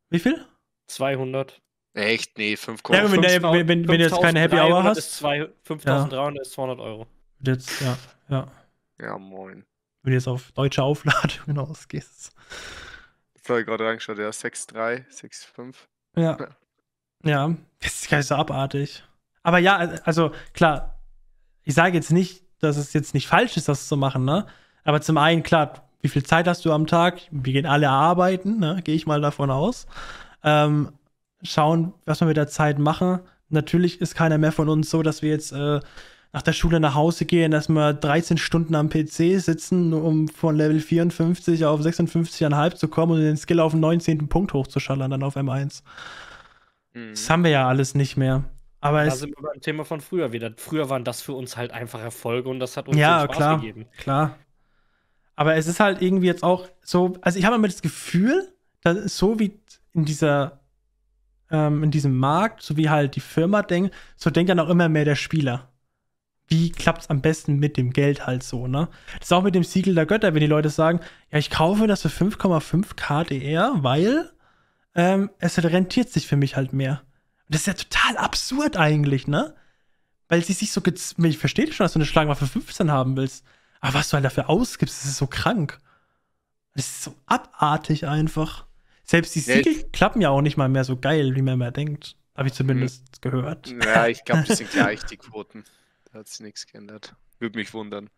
Wie viel? 200. Echt? Nee, 5,5. Ja, wenn, der, wenn, wenn, wenn du jetzt keine Happy Hour hast. 5300 ja. ist 200 Euro. Jetzt, ja, ja. Ja, moin. Wenn du jetzt auf deutsche Aufladungen ausgehst. Jetzt habe ich gerade reingeschaut, ja, 6,3, 6,5. Ja. Ja, das ist gar nicht so abartig. Aber ja, also klar, ich sage jetzt nicht, dass es jetzt nicht falsch ist, das zu machen, ne? Aber zum einen, klar, wie viel Zeit hast du am Tag? Wir gehen alle arbeiten, ne? Gehe ich mal davon aus. Ähm, schauen, was wir mit der Zeit machen. Natürlich ist keiner mehr von uns so, dass wir jetzt äh, nach der Schule nach Hause gehen, dass wir 13 Stunden am PC sitzen, um von Level 54 auf 56,5 zu kommen und den Skill auf den 19. Punkt hochzuschallern, dann auf M1. Mhm. Das haben wir ja alles nicht mehr. Aber da sind wir beim Thema von früher wieder. Früher waren das für uns halt einfach Erfolge und das hat uns ja, Spaß klar, gegeben. klar. Aber es ist halt irgendwie jetzt auch so, also ich habe immer das Gefühl, dass so wie in dieser ähm, in diesem Markt, so wie halt die Firma denkt, so denkt dann auch immer mehr der Spieler. Wie klappt es am besten mit dem Geld halt so, ne? Das ist auch mit dem Siegel der Götter, wenn die Leute sagen, ja, ich kaufe das für 5,5 KDR, weil ähm, es rentiert sich für mich halt mehr. Und das ist ja total absurd eigentlich, ne? Weil sie sich so gezwungen. Ich verstehe schon, dass du eine Schlagwaffe 15 haben willst. Aber was du halt dafür ausgibst, das ist so krank. Das ist so abartig einfach. Selbst die Siegel ja, klappen ja auch nicht mal mehr so geil, wie man mehr denkt. Habe ich mhm. zumindest gehört. Ja, ich glaube, die sind gleich, die Quoten. Da hat sich nichts geändert. Würde mich wundern.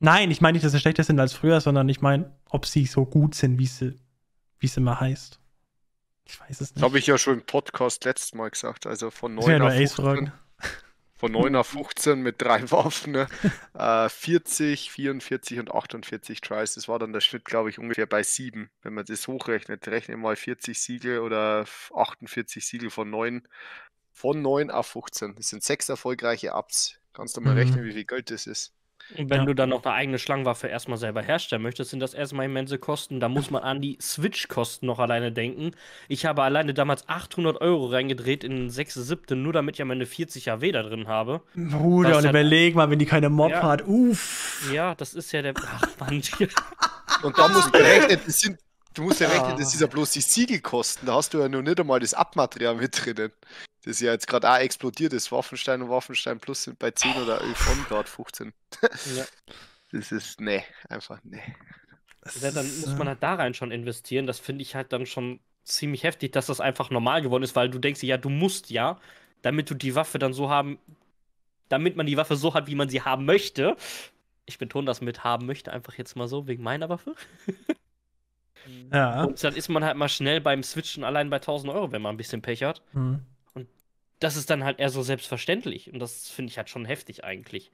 Nein, ich meine nicht, dass sie schlechter sind als früher, sondern ich meine, ob sie so gut sind, wie sie, wie es immer heißt. Ich weiß es nicht. habe ich ja schon im Podcast letztes Mal gesagt. Also von 9 ja, auf 15, von 9 auf 15 mit drei Waffen, ne? äh, 40, 44 und 48 Tries. Das war dann der Schnitt, glaube ich, ungefähr bei 7. Wenn man das hochrechnet, rechne mal 40 Siegel oder 48 Siegel von 9. Von 9 auf 15. Das sind sechs erfolgreiche Ups. Kannst du mal mhm. rechnen, wie viel Geld das ist? Und wenn ja. du dann noch eine eigene Schlangenwaffe erstmal selber herstellen möchtest, sind das erstmal immense Kosten. Da muss man an die Switch-Kosten noch alleine denken. Ich habe alleine damals 800 Euro reingedreht in den 6. 7. nur damit ich ja meine 40 AW da drin habe. Bruder, und überleg mal, wenn die keine Mob ja. hat. Uff. Ja, das ist ja der. Ach, Mann. und da muss berechnet, das sind. Du musst ja rechnen, das ist ja bloß die Siegelkosten. Da hast du ja nur nicht einmal das Abmaterial mit drinnen das ist ja jetzt gerade auch explodiert ist. Waffenstein und Waffenstein Plus sind bei 10 oder 11 von gerade 15. ja. Das ist, ne, einfach ne. Ja, dann muss man halt da rein schon investieren. Das finde ich halt dann schon ziemlich heftig, dass das einfach normal geworden ist, weil du denkst, ja, du musst ja, damit du die Waffe dann so haben, damit man die Waffe so hat, wie man sie haben möchte. Ich betone das mit haben möchte, einfach jetzt mal so, wegen meiner Waffe. ja. Und dann ist man halt mal schnell beim Switchen allein bei 1000 Euro, wenn man ein bisschen Pech hat. Mhm das ist dann halt eher so selbstverständlich. Und das finde ich halt schon heftig eigentlich.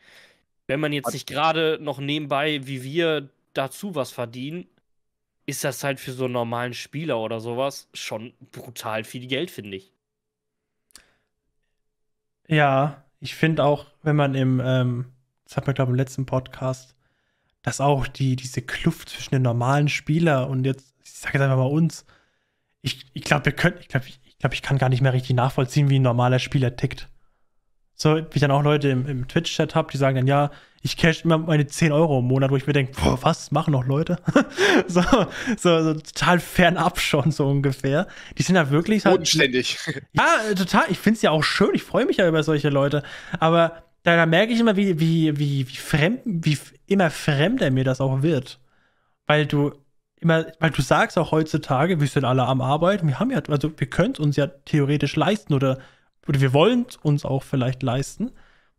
Wenn man jetzt nicht gerade noch nebenbei wie wir dazu was verdienen, ist das halt für so einen normalen Spieler oder sowas schon brutal viel Geld, finde ich. Ja, ich finde auch, wenn man im, ähm, das hat man glaube ich im letzten Podcast, dass auch die, diese Kluft zwischen den normalen Spieler und jetzt, ich sage jetzt einfach mal uns, ich, ich glaube, wir könnten, ich glaube, ich, ich glaube, ich kann gar nicht mehr richtig nachvollziehen, wie ein normaler Spieler tickt. So, wie ich dann auch Leute im, im Twitch-Chat habe, die sagen dann, ja, ich cash immer meine 10 Euro im Monat, wo ich mir denke, boah, was machen noch Leute? so, so, so, total fernab schon, so ungefähr. Die sind da wirklich. halt, Bodenständig. Halt, ja, äh, total. Ich finde es ja auch schön. Ich freue mich ja über solche Leute. Aber da, da merke ich immer, wie, wie, wie, wie fremd, wie immer fremder mir das auch wird. Weil du immer, weil du sagst auch heutzutage, wir sind alle am Arbeiten, wir haben ja, also wir können es uns ja theoretisch leisten oder, oder wir wollen es uns auch vielleicht leisten.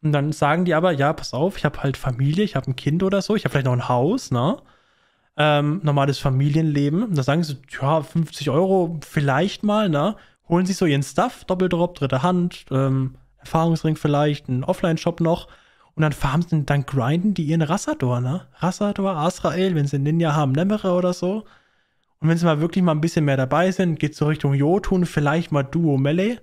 Und dann sagen die aber, ja, pass auf, ich habe halt Familie, ich habe ein Kind oder so, ich habe vielleicht noch ein Haus, ne? Ähm, normales Familienleben. Und da sagen sie, ja, 50 Euro vielleicht mal, ne? Holen sie so ihren Stuff, Doppeldrop, dritte Hand, ähm, Erfahrungsring vielleicht, einen Offline-Shop noch und dann farmen sie, dann grinden die ihren Rassador, ne? Rassador, Asrael, wenn sie Ninja haben, Nemere oder so. Und wenn sie mal wirklich mal ein bisschen mehr dabei sind, geht's so Richtung Jotun, vielleicht mal Duo Melee.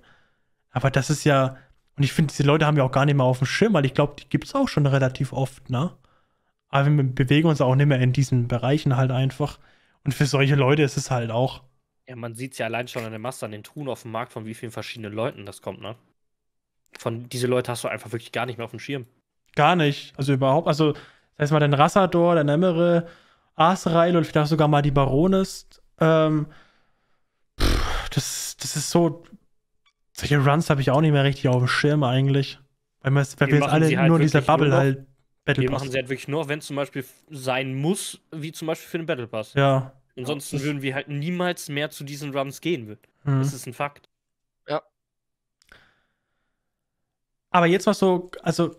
Aber das ist ja, und ich finde, diese Leute haben wir auch gar nicht mehr auf dem Schirm, weil ich glaube, die gibt es auch schon relativ oft, ne? Aber wir bewegen uns auch nicht mehr in diesen Bereichen halt einfach. Und für solche Leute ist es halt auch. Ja, man sieht es ja allein schon an den Master, an den Truhen auf dem Markt, von wie vielen verschiedenen Leuten das kommt, ne? Von diese Leute hast du einfach wirklich gar nicht mehr auf dem Schirm. Gar nicht. Also überhaupt, also das heißt mal den Rassador, den Emere, Asrael und vielleicht sogar mal die Baronis. Ähm, das, das ist so. Solche Runs habe ich auch nicht mehr richtig auf dem Schirm eigentlich. Weil, weil wir, jetzt alle halt nur in dieser Bubble noch, halt Battle die Pass. Die machen sie halt wirklich nur, wenn es zum Beispiel sein muss, wie zum Beispiel für den Battle Pass. Ja. Ansonsten ja. würden wir halt niemals mehr zu diesen Runs gehen. Mhm. Das ist ein Fakt. Ja. Aber jetzt noch so, also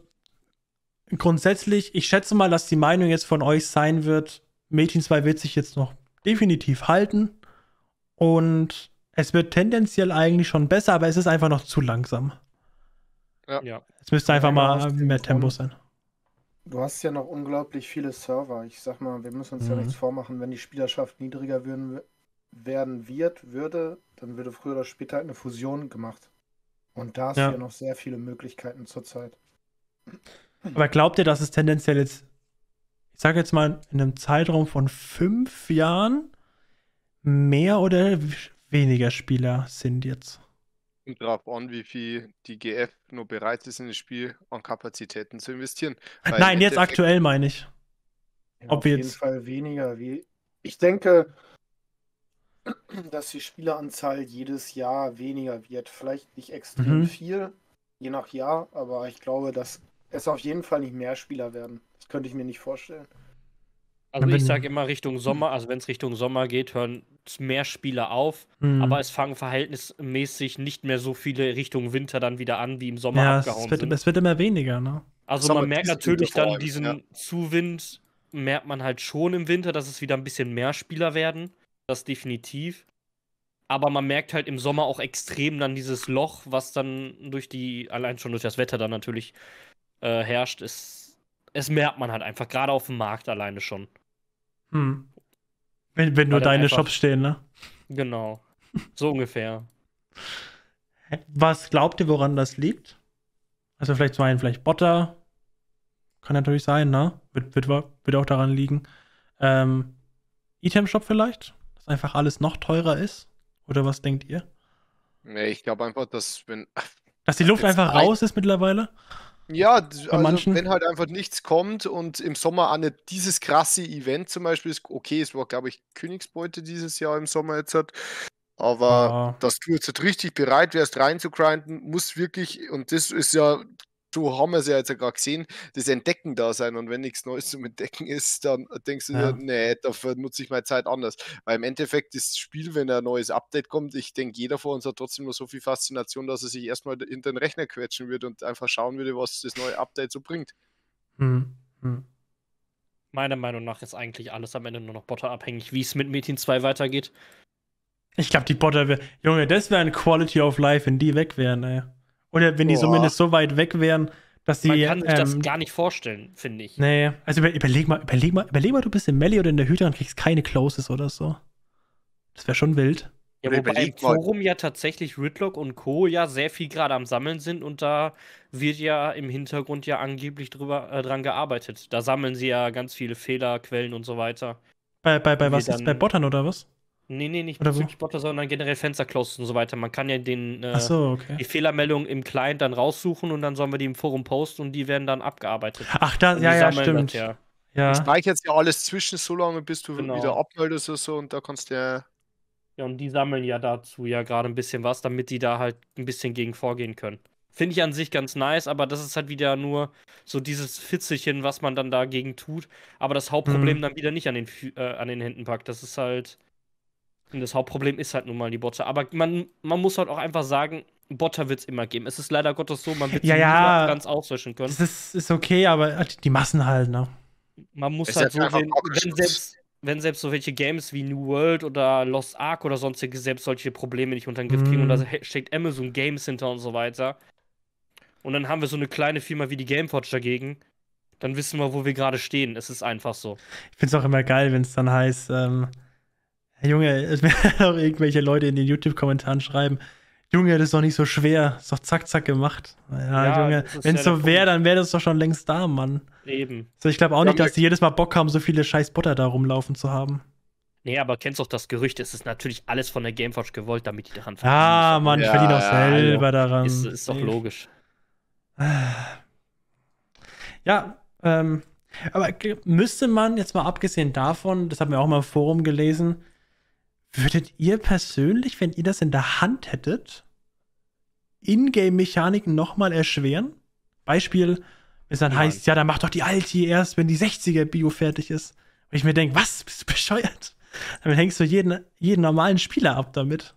grundsätzlich, ich schätze mal, dass die Meinung jetzt von euch sein wird, Mädchen 2 wird sich jetzt noch definitiv halten und es wird tendenziell eigentlich schon besser, aber es ist einfach noch zu langsam. Ja. ja. Es müsste einfach mal mehr Tempo sein. Du hast ja noch unglaublich viele Server. Ich sag mal, wir müssen uns mhm. ja nichts vormachen, wenn die Spielerschaft niedriger würden, werden wird, würde, dann würde früher oder später halt eine Fusion gemacht. Und da hast du ja noch sehr viele Möglichkeiten zurzeit. Aber glaubt ihr, dass es tendenziell jetzt, ich sage jetzt mal, in einem Zeitraum von fünf Jahren mehr oder weniger Spieler sind jetzt? Kommt drauf an, wie viel die GF nur bereit ist, in das Spiel an Kapazitäten zu investieren. Weil Nein, jetzt aktuell meine ich. Ja, Ob auf jeden Fall weniger. Wie... Ich denke, dass die Spieleranzahl jedes Jahr weniger wird. Vielleicht nicht extrem mhm. viel, je nach Jahr, aber ich glaube, dass es soll auf jeden Fall nicht mehr Spieler werden. Das könnte ich mir nicht vorstellen. Also ich sage immer Richtung Sommer, also wenn es Richtung Sommer geht, hören mehr Spieler auf, mhm. aber es fangen verhältnismäßig nicht mehr so viele Richtung Winter dann wieder an, wie im Sommer ja, abgehauen es wird, sind. Es wird immer weniger, ne? Also man merkt natürlich dann diesen ja. Zuwind, merkt man halt schon im Winter, dass es wieder ein bisschen mehr Spieler werden. Das definitiv. Aber man merkt halt im Sommer auch extrem dann dieses Loch, was dann durch die, allein schon durch das Wetter dann natürlich äh, herrscht, ist, es merkt man halt einfach, gerade auf dem Markt alleine schon. Hm. Wenn, wenn nur deine einfach, Shops stehen, ne? Genau. So ungefähr. Was glaubt ihr, woran das liegt? Also vielleicht zum einen vielleicht Botter. Kann natürlich sein, ne? Wird, wird, wird auch daran liegen. Ähm, Item-Shop vielleicht? Dass einfach alles noch teurer ist? Oder was denkt ihr? Nee, ich glaube einfach, dass wenn... Dass die Luft einfach raus ist mittlerweile? Ja, Bei also wenn halt einfach nichts kommt und im Sommer an dieses krasse Event zum Beispiel ist, okay, es war, glaube ich, Königsbeute dieses Jahr im Sommer jetzt hat. Aber ja. dass du jetzt halt richtig bereit wärst, reinzugrinden, muss wirklich, und das ist ja du haben wir es ja jetzt ja gerade gesehen, das Entdecken da sein. Und wenn nichts Neues zum Entdecken ist, dann denkst du ja. dir, nee, dafür nutze ich meine Zeit anders. Weil im Endeffekt das Spiel, wenn ein neues Update kommt, ich denke, jeder von uns hat trotzdem nur so viel Faszination, dass er sich erstmal hinter den Rechner quetschen würde und einfach schauen würde, was das neue Update so bringt. Hm. Hm. Meiner Meinung nach ist eigentlich alles am Ende nur noch Botter abhängig, wie es mit Metin 2 weitergeht. Ich glaube, die Botter, wäre. Junge, das wäre ein Quality of Life, wenn die weg wären, ey. Oder wenn Boah. die zumindest so weit weg wären, dass sie. Man kann sich ähm, das gar nicht vorstellen, finde ich. Nee, also über, überleg mal, überleg mal, überleg mal, du bist in Melly oder in der Hüter und kriegst keine Closes oder so. Das wäre schon wild. Ja, wobei im Forum ja tatsächlich Ridlock und Co. ja sehr viel gerade am Sammeln sind und da wird ja im Hintergrund ja angeblich drüber, äh, dran gearbeitet. Da sammeln sie ja ganz viele Fehlerquellen und so weiter. Bei, bei, bei was ist bei Bottern oder was? Nee, nee, nicht bezüglich Botter, sondern generell Fenstercloses und so weiter. Man kann ja den, äh, so, okay. die Fehlermeldung im Client dann raussuchen und dann sollen wir die im Forum posten und die werden dann abgearbeitet. Ach, da, ja, ja, stimmt. Das, ja. Ja. Ich speichert ja alles zwischen so lange, bis du genau. wieder abmeldest oder so und da kannst du ja. Ja, und die sammeln ja dazu ja gerade ein bisschen was, damit die da halt ein bisschen gegen vorgehen können. Finde ich an sich ganz nice, aber das ist halt wieder nur so dieses Fitzelchen, was man dann dagegen tut, aber das Hauptproblem mhm. dann wieder nicht an den, äh, an den Händen packt. Das ist halt und das Hauptproblem ist halt nun mal die Botter. Aber man, man muss halt auch einfach sagen, Botter wird es immer geben. Es ist leider Gottes so, man wird ja, sie ja, nicht ganz auslöschen können. Es ist, ist okay, aber halt die Massen halt, ne? Man muss ist halt so sehen, wenn selbst, wenn selbst so welche Games wie New World oder Lost Ark oder sonstige selbst solche Probleme nicht unter den Griff kriegen und da mhm. steckt Amazon Games hinter und so weiter. Und dann haben wir so eine kleine Firma wie die Gameforge dagegen. Dann wissen wir, wo wir gerade stehen. Es ist einfach so. Ich finde es auch immer geil, wenn es dann heißt, ähm, Junge, es werden auch irgendwelche Leute in den YouTube-Kommentaren schreiben, Junge, das ist doch nicht so schwer. Das Ist doch zack, zack gemacht. Ja, ja Junge, wenn es ja so wäre, dann wäre das doch schon längst da, Mann. Eben. So, ich glaube auch ja, nicht, dass die jedes Mal Bock haben, so viele scheiß Botter da rumlaufen zu haben. Nee, aber kennst doch das Gerücht, es ist natürlich alles von der Gameforge gewollt, damit die daran ah, verdienen. Ah, Mann, ich verdiene auch selber daran. Ist, ist doch logisch. Ja, ähm, aber müsste man jetzt mal abgesehen davon, das haben wir auch mal im Forum gelesen, Würdet ihr persönlich, wenn ihr das in der Hand hättet, Ingame-Mechaniken nochmal erschweren? Beispiel, wenn es dann ja. heißt, ja, dann mach doch die Alti erst, wenn die 60er-Bio fertig ist. Und ich mir denke, was? Bist du bescheuert? Damit hängst du jeden, jeden normalen Spieler ab damit.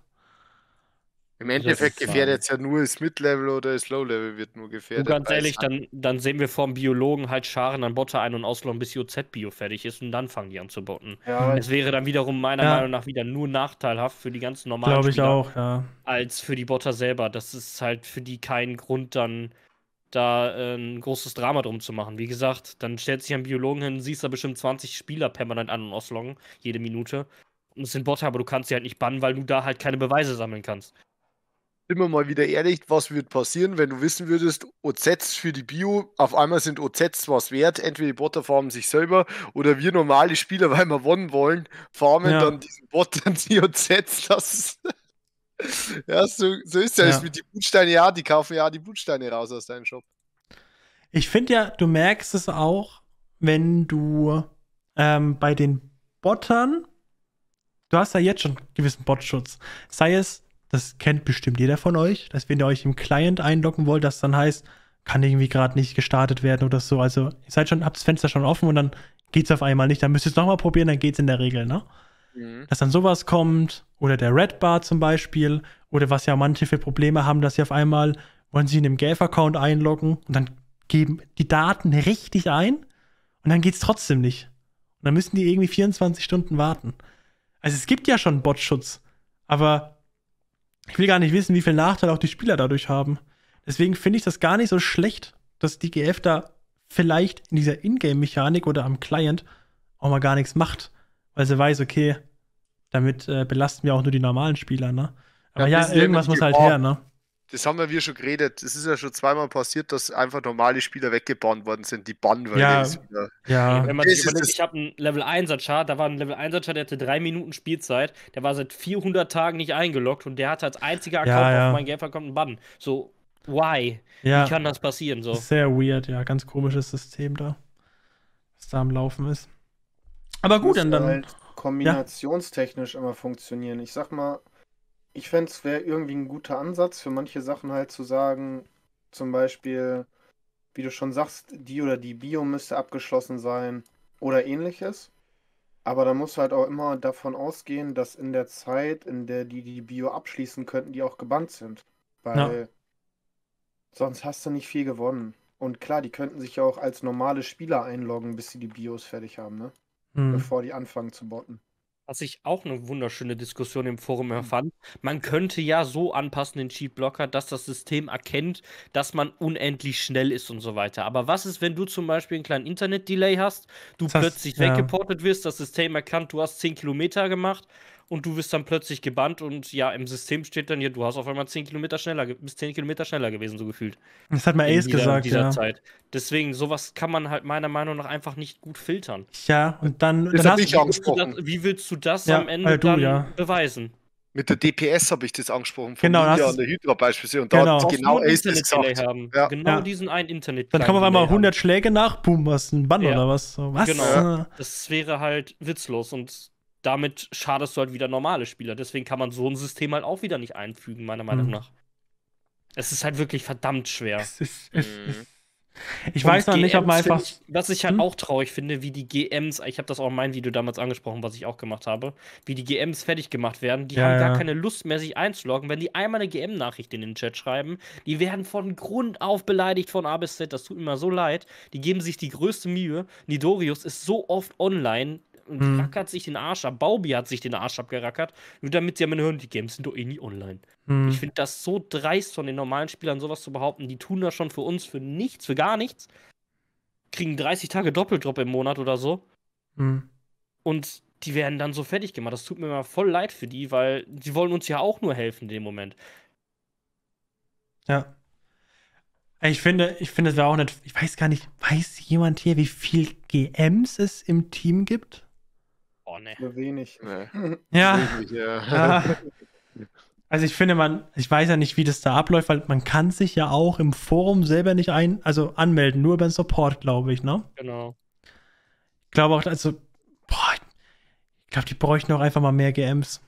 Im Endeffekt gefährdet es ja nur das Mid-Level oder das Low-Level wird nur gefährdet. Du, ganz ehrlich, dann, dann sehen wir vom Biologen halt Scharen an Botter ein- und auslaufen, bis JZ-Bio fertig ist und dann fangen die an zu botten. Ja, es wäre dann wiederum meiner ja. Meinung nach wieder nur nachteilhaft für die ganzen normalen Glaube ich auch, ja. Als für die Botter selber. Das ist halt für die kein Grund, dann da äh, ein großes Drama drum zu machen. Wie gesagt, dann stellt sich ein Biologen hin, siehst da bestimmt 20 Spieler permanent an und ausloggen, jede Minute. Und es sind Botter, aber du kannst sie halt nicht bannen, weil du da halt keine Beweise sammeln kannst sind wir mal wieder ehrlich, was würde passieren, wenn du wissen würdest, OZs für die Bio, auf einmal sind OZs was wert, entweder die Botter farmen sich selber oder wir normale Spieler, weil wir wonnen wollen, farmen ja. dann diesen Bottern die OZs. Das ja, so, so ist das ja. mit den Blutsteine, ja, die kaufen ja die Blutsteine raus aus deinem Shop. Ich finde ja, du merkst es auch, wenn du ähm, bei den Bottern, du hast ja jetzt schon einen gewissen Botschutz, sei es das kennt bestimmt jeder von euch, dass wenn ihr euch im Client einloggen wollt, das dann heißt, kann irgendwie gerade nicht gestartet werden oder so. Also ihr seid schon, habt das Fenster schon offen und dann geht's auf einmal nicht. Dann müsst ihr es nochmal probieren, dann geht's in der Regel, ne? Mhm. Dass dann sowas kommt oder der Red Bar zum Beispiel oder was ja manche für Probleme haben, dass sie auf einmal wollen sie in einem Gave-Account einloggen und dann geben die Daten richtig ein und dann geht's trotzdem nicht. Und dann müssen die irgendwie 24 Stunden warten. Also es gibt ja schon Botschutz, aber ich will gar nicht wissen, wie viel Nachteil auch die Spieler dadurch haben. Deswegen finde ich das gar nicht so schlecht, dass die GF da vielleicht in dieser Ingame-Mechanik oder am Client auch mal gar nichts macht, weil sie weiß, okay, damit äh, belasten wir auch nur die normalen Spieler, ne? Aber ja, ja irgendwas muss halt her, ne? das haben wir schon geredet. Es ist ja schon zweimal passiert, dass einfach normale Spieler weggebannt worden sind, die bannen wir. ja, ja. Wenn man sich überlegt, ich habe einen Level 1er Chart, da war ein Level 1er Chart, der hatte drei Minuten Spielzeit, der war seit 400 Tagen nicht eingeloggt und der hat als einziger Account ja, ja. auf meinem Game-Account einen Bann. So, why? Ja. Wie kann das passieren? So? Sehr weird, ja, ganz komisches System da, was da am Laufen ist. Aber gut, dann. dann halt kombinationstechnisch immer funktionieren. Ich sag mal, ich fände es wäre irgendwie ein guter Ansatz für manche Sachen halt zu sagen, zum Beispiel, wie du schon sagst, die oder die Bio müsste abgeschlossen sein oder ähnliches. Aber da musst du halt auch immer davon ausgehen, dass in der Zeit, in der die die Bio abschließen könnten, die auch gebannt sind. Weil ja. sonst hast du nicht viel gewonnen. Und klar, die könnten sich ja auch als normale Spieler einloggen, bis sie die Bios fertig haben, ne? Mhm. Bevor die anfangen zu botten. Was ich auch eine wunderschöne Diskussion im Forum erfand. Mhm. Man könnte ja so anpassen den Cheatblocker, dass das System erkennt, dass man unendlich schnell ist und so weiter. Aber was ist, wenn du zum Beispiel einen kleinen Internet-Delay hast, du das plötzlich ja. weggeportet wirst, das System erkannt, du hast 10 Kilometer gemacht und du wirst dann plötzlich gebannt und ja, im System steht dann hier, du hast auf einmal 10 Kilometer schneller, bist 10 Kilometer schneller gewesen, so gefühlt. Das hat mir Ace dieser, gesagt, dieser ja. Zeit. Deswegen, sowas kann man halt meiner Meinung nach einfach nicht gut filtern. Ja, und dann, das dann hast, ich wie, angesprochen. das, wie willst du das ja, am Ende du, dann ja. beweisen? Mit der DPS habe ich das angesprochen, von genau, Lydia an der Hydra beispielsweise. Und genau. da genau, genau Ace das gesagt. Haben. Ja. Genau ja. diesen einen internet Dann kann man einmal 100 haben. Schläge nach, boom, was, ein Bann ja. oder was? was? Genau. Ah. Das wäre halt witzlos und damit schadest du halt wieder normale Spieler. Deswegen kann man so ein System halt auch wieder nicht einfügen, meiner Meinung mhm. nach. Es ist halt wirklich verdammt schwer. Es ist, es mhm. ist. Ich Und weiß noch GMs nicht, ob man einfach. Ich, was ich halt hm? auch traurig finde, wie die GMs, ich habe das auch in meinem Video damals angesprochen, was ich auch gemacht habe, wie die GMs fertig gemacht werden. Die ja, haben gar keine Lust mehr, sich einzuloggen. Wenn die einmal eine GM-Nachricht in den Chat schreiben, die werden von Grund auf beleidigt von A bis Z. Das tut mir so leid. Die geben sich die größte Mühe. Nidorius ist so oft online und hm. rackert sich den Arsch ab. Baubi hat sich den Arsch abgerackert, nur damit sie am Ende hören, die Games sind doch eh nie online. Hm. Ich finde das so dreist von den normalen Spielern, sowas zu behaupten. Die tun das schon für uns, für nichts, für gar nichts. Kriegen 30 Tage Doppeldrop im Monat oder so. Hm. Und die werden dann so fertig gemacht. Das tut mir mal voll leid für die, weil die wollen uns ja auch nur helfen in dem Moment. Ja. Ich finde, ich finde, es wäre auch nicht. Ich weiß gar nicht, weiß jemand hier, wie viel GMs es im Team gibt? Oh, Nur wenig. Nee. Ja. Wenig, ja. ja. Also ich finde, man, ich weiß ja nicht, wie das da abläuft, weil man kann sich ja auch im Forum selber nicht ein, also anmelden, nur über den Support, glaube ich, ne? Genau. Ich glaube auch, also, boah, ich glaube, die bräuchten auch einfach mal mehr GMs.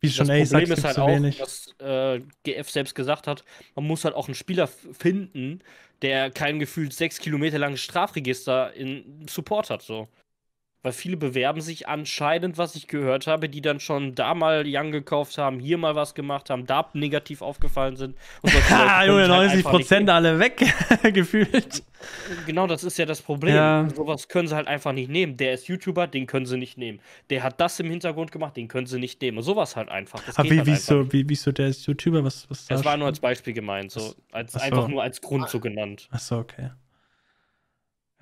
Wie schon das ey, Problem ist halt auch, wenig. was äh, GF selbst gesagt hat, man muss halt auch einen Spieler finden, der kein gefühlt sechs Kilometer langes Strafregister in Support hat, so. Weil viele bewerben sich anscheinend, was ich gehört habe, die dann schon da mal Young gekauft haben, hier mal was gemacht haben, da negativ aufgefallen sind. Und ha, Junge, 90 halt Prozent alle weg, gefühlt. Genau, das ist ja das Problem. Ja. Sowas können sie halt einfach nicht nehmen. Der ist YouTuber, den können sie nicht nehmen. Der hat das im Hintergrund gemacht, den können sie nicht nehmen. sowas halt einfach. Das Aber wie, halt wie, so, wie, wie so, der ist YouTuber? Was, was das war nur als Beispiel gemeint, so, als, so. einfach nur als Grund so genannt. Achso, okay.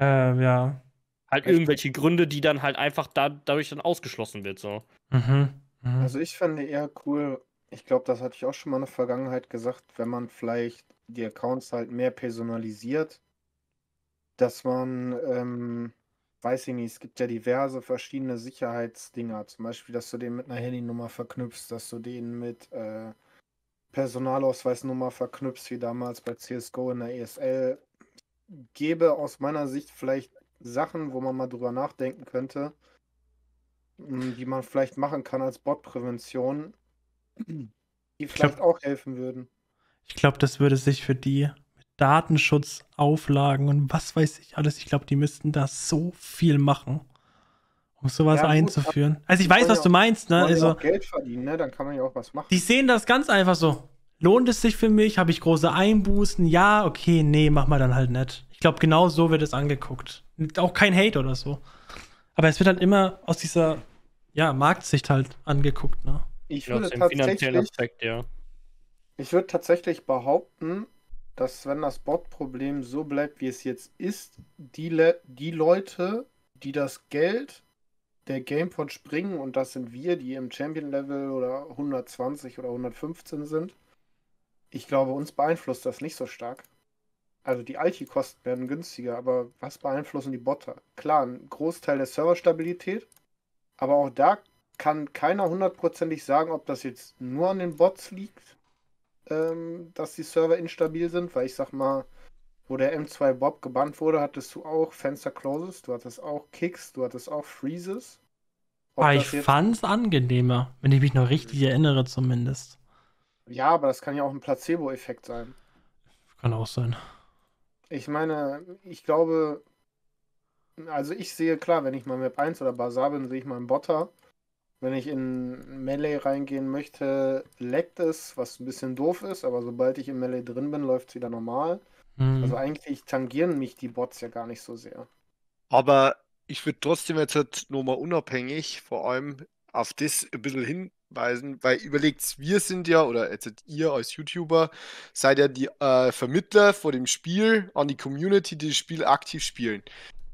Äh, ja. Halt Echt? irgendwelche Gründe, die dann halt einfach da, dadurch dann ausgeschlossen wird. So. Mhm. Mhm. Also ich fände eher cool, ich glaube, das hatte ich auch schon mal in der Vergangenheit gesagt, wenn man vielleicht die Accounts halt mehr personalisiert, dass man, ähm, weiß ich nicht, es gibt ja diverse verschiedene Sicherheitsdinger. Zum Beispiel, dass du den mit einer Handynummer verknüpfst, dass du den mit äh, Personalausweisnummer verknüpfst, wie damals bei CSGO in der ESL. Gebe aus meiner Sicht vielleicht Sachen, wo man mal drüber nachdenken könnte, hm, die man vielleicht machen kann als Botprävention, die vielleicht glaub, auch helfen würden. Ich glaube, das würde sich für die mit Datenschutzauflagen und was weiß ich alles, ich glaube, die müssten da so viel machen. Um sowas ja, gut, einzuführen. Also ich weiß, was auch, du meinst, ne? Also, Geld verdienen, ne? Dann kann man ja auch was machen. Die sehen das ganz einfach so. Lohnt es sich für mich? Habe ich große Einbußen? Ja, okay, nee, mach mal dann halt nicht. Ich glaube, genau so wird es angeguckt. Auch kein Hate oder so. Aber es wird halt immer aus dieser ja, Marktsicht halt angeguckt, ne? Ich würde tatsächlich, Aspekt, ja. Ich würde tatsächlich behaupten, dass wenn das Bot-Problem so bleibt, wie es jetzt ist, die, Le die Leute, die das Geld der Gamepod springen, und das sind wir, die im Champion-Level oder 120 oder 115 sind, ich glaube, uns beeinflusst das nicht so stark. Also die Alchi-Kosten werden günstiger, aber was beeinflussen die Botter? Klar, ein Großteil der Serverstabilität, aber auch da kann keiner hundertprozentig sagen, ob das jetzt nur an den Bots liegt, ähm, dass die Server instabil sind, weil ich sag mal, wo der M2 Bob gebannt wurde, hattest du auch Fenster Closes, du hattest auch Kicks, du hattest auch Freezes. Ob aber ah, ich fand's angenehmer, wenn ich mich noch richtig erinnere zumindest. Ja, aber das kann ja auch ein Placebo-Effekt sein. Kann auch sein. Ich meine, ich glaube, also ich sehe klar, wenn ich mal Map 1 oder Basar bin, sehe ich mal einen Botter. Wenn ich in Melee reingehen möchte, leckt es, was ein bisschen doof ist, aber sobald ich in Melee drin bin, läuft es wieder normal. Mhm. Also eigentlich tangieren mich die Bots ja gar nicht so sehr. Aber ich würde trotzdem jetzt halt nochmal unabhängig, vor allem auf das ein bisschen hin weil, weil überlegt, wir sind ja, oder jetzt ihr als YouTuber, seid ja die äh, Vermittler vor dem Spiel an die Community, die das Spiel aktiv spielen.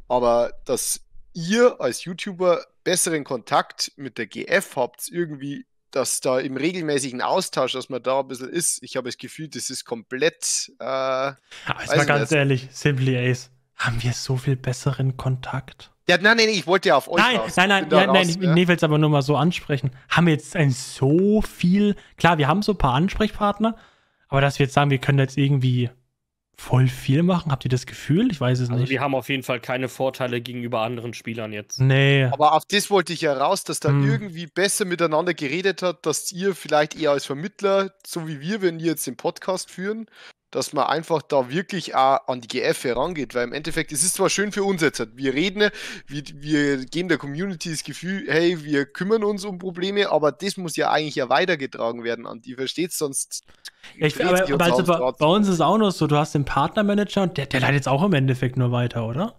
Aber dass ihr als YouTuber besseren Kontakt mit der GF habt, irgendwie, dass da im regelmäßigen Austausch, dass man da ein bisschen ist, ich habe das Gefühl, das ist komplett. Äh, Ach, ich mal ganz ehrlich, Simply Ace haben wir so viel besseren Kontakt? Ja, nein, nein, ich wollte ja auf euch Nein, raus. nein, nein, nein, raus, nein, ich, ja? Ne? nee, will es aber nur mal so ansprechen. Haben wir jetzt ein so viel, klar, wir haben so ein paar Ansprechpartner, aber dass wir jetzt sagen, wir können jetzt irgendwie voll viel machen, habt ihr das Gefühl? Ich weiß es also nicht. Wir haben auf jeden Fall keine Vorteile gegenüber anderen Spielern jetzt. Nee. Aber auf das wollte ich ja raus, dass da hm. irgendwie besser miteinander geredet hat, dass ihr vielleicht eher als Vermittler, so wie wir, wenn ihr jetzt den Podcast führen, dass man einfach da wirklich auch an die GF herangeht, weil im Endeffekt, es ist zwar schön für uns jetzt, wir reden, wir, wir geben der Community das Gefühl, hey, wir kümmern uns um Probleme, aber das muss ja eigentlich ja weitergetragen werden an die, versteht sonst. Ja, ich, aber, aber also bei, bei, uns ist auch noch so, du hast den Partnermanager und der, der leidet jetzt auch im Endeffekt nur weiter, oder?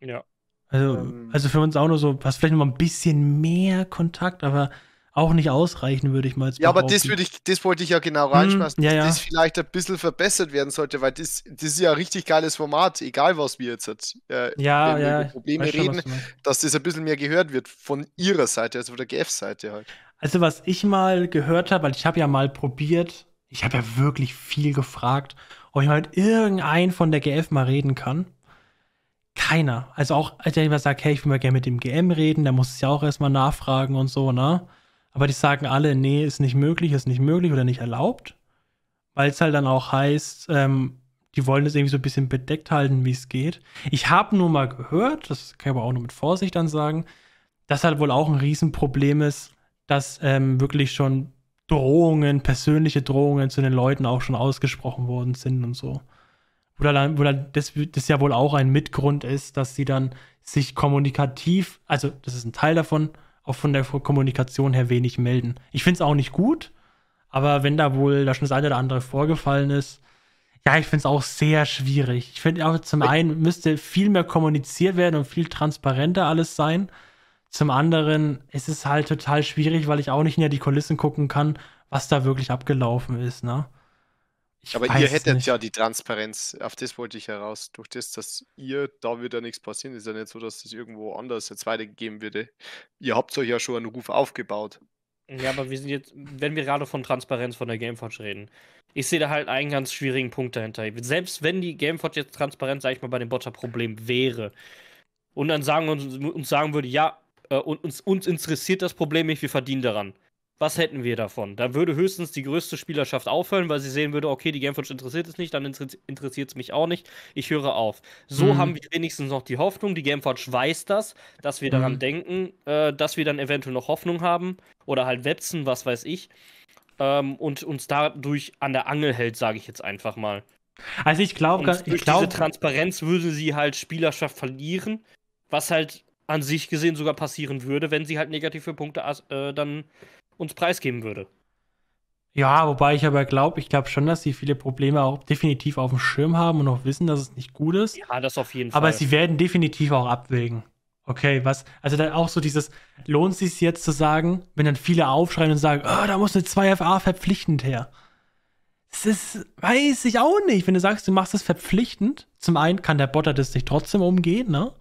Ja. Also, ähm, also für uns auch nur so, hast vielleicht noch mal ein bisschen mehr Kontakt, aber auch nicht ausreichen, würde ich mal jetzt Ja, aber das, würde ich, das wollte ich ja genau reinschmeißen, hm, ja, ja. das vielleicht ein bisschen verbessert werden sollte, weil das, das ist ja ein richtig geiles Format, egal was wir jetzt halt, äh, ja, ja, über Probleme schon, reden, dass das ein bisschen mehr gehört wird von ihrer Seite, also von der GF-Seite halt. Also was ich mal gehört habe, weil ich habe ja mal probiert, ich habe ja wirklich viel gefragt, ob ich mal mit irgendeinem von der GF mal reden kann keiner. Also auch, als der immer sagt, hey, ich will mal gerne mit dem GM reden, da muss es ja auch erstmal nachfragen und so, ne? aber die sagen alle, nee, ist nicht möglich, ist nicht möglich oder nicht erlaubt, weil es halt dann auch heißt, ähm, die wollen es irgendwie so ein bisschen bedeckt halten, wie es geht. Ich habe nur mal gehört, das kann ich aber auch nur mit Vorsicht dann sagen, dass halt wohl auch ein Riesenproblem ist, dass ähm, wirklich schon Drohungen, persönliche Drohungen zu den Leuten auch schon ausgesprochen worden sind und so. Oder, dann, oder das, das ja wohl auch ein Mitgrund ist, dass sie dann sich kommunikativ, also das ist ein Teil davon, auch von der Kommunikation her wenig melden. Ich finde es auch nicht gut, aber wenn da wohl da schon das eine oder andere vorgefallen ist, ja, ich finde es auch sehr schwierig. Ich finde auch zum einen müsste viel mehr kommuniziert werden und viel transparenter alles sein. Zum anderen ist es halt total schwierig, weil ich auch nicht hinter die Kulissen gucken kann, was da wirklich abgelaufen ist, ne? Ich aber ihr hättet nicht. ja die Transparenz, auf das wollte ich heraus. Durch das, dass ihr, da wird ja nichts passieren, ist ja nicht so, dass das irgendwo anders jetzt weitergegeben würde. Ihr habt euch ja schon einen Ruf aufgebaut. Ja, aber wir sind jetzt, wenn wir gerade von Transparenz von der Gameforge reden, ich sehe da halt einen ganz schwierigen Punkt dahinter. Selbst wenn die Gameforge jetzt transparent, sag ich mal, bei dem Botter-Problem wäre und dann sagen uns, uns sagen würde, ja, äh, und uns, uns interessiert das Problem nicht, wir verdienen daran was hätten wir davon? Da würde höchstens die größte Spielerschaft aufhören, weil sie sehen würde, okay, die Gameforge interessiert es nicht, dann interessiert es mich auch nicht, ich höre auf. So mhm. haben wir wenigstens noch die Hoffnung, die Gameforge weiß das, dass wir mhm. daran denken, äh, dass wir dann eventuell noch Hoffnung haben oder halt wetzen, was weiß ich, ähm, und uns dadurch an der Angel hält, sage ich jetzt einfach mal. Also ich glaube, durch ich glaub, diese Transparenz würde sie halt Spielerschaft verlieren, was halt an sich gesehen sogar passieren würde, wenn sie halt negative Punkte äh, dann uns preisgeben würde. Ja, wobei ich aber glaube, ich glaube schon, dass sie viele Probleme auch definitiv auf dem Schirm haben und auch wissen, dass es nicht gut ist. Ja, das auf jeden Fall. Aber sie werden definitiv auch abwägen. Okay, was? Also dann auch so dieses, lohnt es sich jetzt zu sagen, wenn dann viele aufschreien und sagen, oh, da muss eine 2FA verpflichtend her. Das ist, weiß ich auch nicht. Wenn du sagst, du machst es verpflichtend, zum einen kann der Botter das nicht trotzdem umgehen, ne?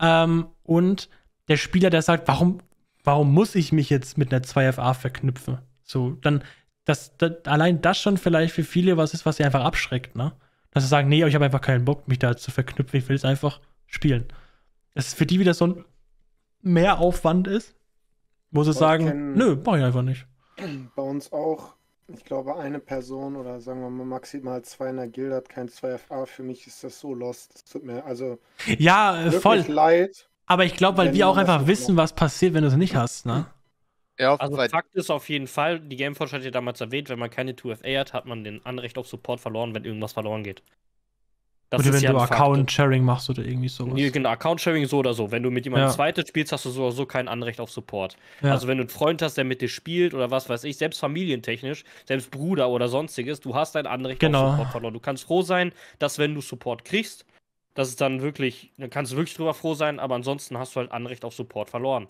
Ja. Ähm, und der Spieler, der sagt, warum warum muss ich mich jetzt mit einer 2FA verknüpfen? So, dann, das, das, allein das schon vielleicht für viele was ist, was sie einfach abschreckt, ne? Dass sie sagen, nee, ich habe einfach keinen Bock, mich da zu verknüpfen, ich will es einfach spielen. Das ist für die wieder so ein Mehraufwand ist, wo sie sagen, nö, mach ich einfach nicht. Bei uns auch, ich glaube, eine Person oder sagen wir mal maximal zwei in der Gilde hat kein 2FA. Für mich ist das so lost. Es tut mir also ja, äh, voll leid. Aber ich glaube, weil wir auch einfach wissen, was passiert, wenn du es nicht hast, ne? Ja, also Fakt ist auf jeden Fall, die Gameforge hat ja damals erwähnt, wenn man keine 2FA hat, hat man den Anrecht auf Support verloren, wenn irgendwas verloren geht. Das oder wenn ja du Account-Sharing machst oder irgendwie sowas. Nee, genau, Account-Sharing so oder so. Wenn du mit jemandem ja. zweites spielst, hast du so oder so kein Anrecht auf Support. Ja. Also wenn du einen Freund hast, der mit dir spielt oder was weiß ich, selbst familientechnisch, selbst Bruder oder sonstiges, du hast dein Anrecht genau. auf Support verloren. Du kannst froh sein, dass wenn du Support kriegst, das ist dann wirklich, dann kannst du wirklich drüber froh sein, aber ansonsten hast du halt Anrecht auf Support verloren.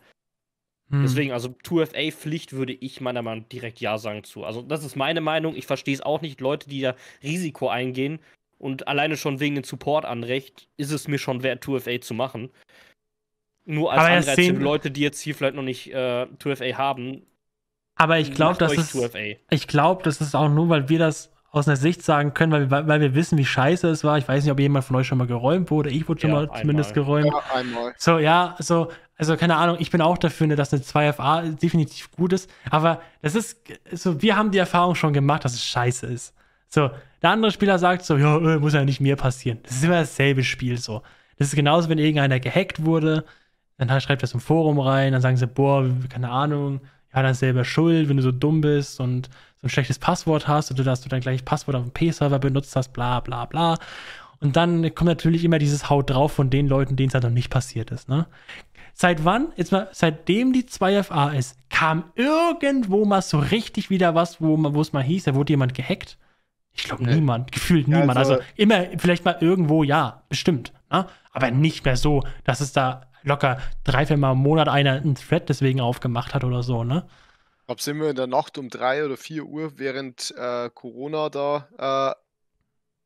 Hm. Deswegen, also 2FA-Pflicht würde ich meiner Meinung nach direkt Ja sagen zu. Also, das ist meine Meinung. Ich verstehe es auch nicht. Leute, die da Risiko eingehen und alleine schon wegen dem Support-Anrecht ist es mir schon wert, 2FA zu machen. Nur als aber Anreiz für Leute, die jetzt hier vielleicht noch nicht äh, 2FA haben. Aber ich glaube, das ist. 2FA. Ich glaube, das ist auch nur, weil wir das aus einer Sicht sagen können, weil, wir, weil wir wissen, wie scheiße es war. Ich weiß nicht, ob jemand von euch schon mal geräumt wurde. Ich wurde schon mal einmal. zumindest geräumt. Ja, einmal. So, ja, so, also keine Ahnung, ich bin auch dafür, ne, dass eine 2FA definitiv gut ist. Aber das ist so, wir haben die Erfahrung schon gemacht, dass es scheiße ist. So, der andere Spieler sagt so, ja, äh, muss ja nicht mir passieren. Das ist immer dasselbe Spiel so. Das ist genauso, wenn irgendeiner gehackt wurde, dann schreibt er es im Forum rein, dann sagen sie, boah, keine Ahnung, ja, dann ist selber schuld, wenn du so dumm bist und so ein schlechtes Passwort hast du dass du dann gleich Passwort auf dem P-Server benutzt hast, bla bla bla. Und dann kommt natürlich immer dieses Haut drauf von den Leuten, denen es halt noch nicht passiert ist. Ne? Seit wann? Jetzt mal, seitdem die 2FA ist, kam irgendwo mal so richtig wieder was, wo es mal hieß, da wurde jemand gehackt. Ich glaube, nee. niemand, gefühlt niemand. Also, also, immer, vielleicht mal irgendwo, ja, bestimmt. Ne? Aber nicht mehr so, dass es da locker drei, vier Mal im Monat einer einen Thread deswegen aufgemacht hat oder so, ne? glaube, sind wir in der Nacht um drei oder vier Uhr während äh, Corona da. Äh,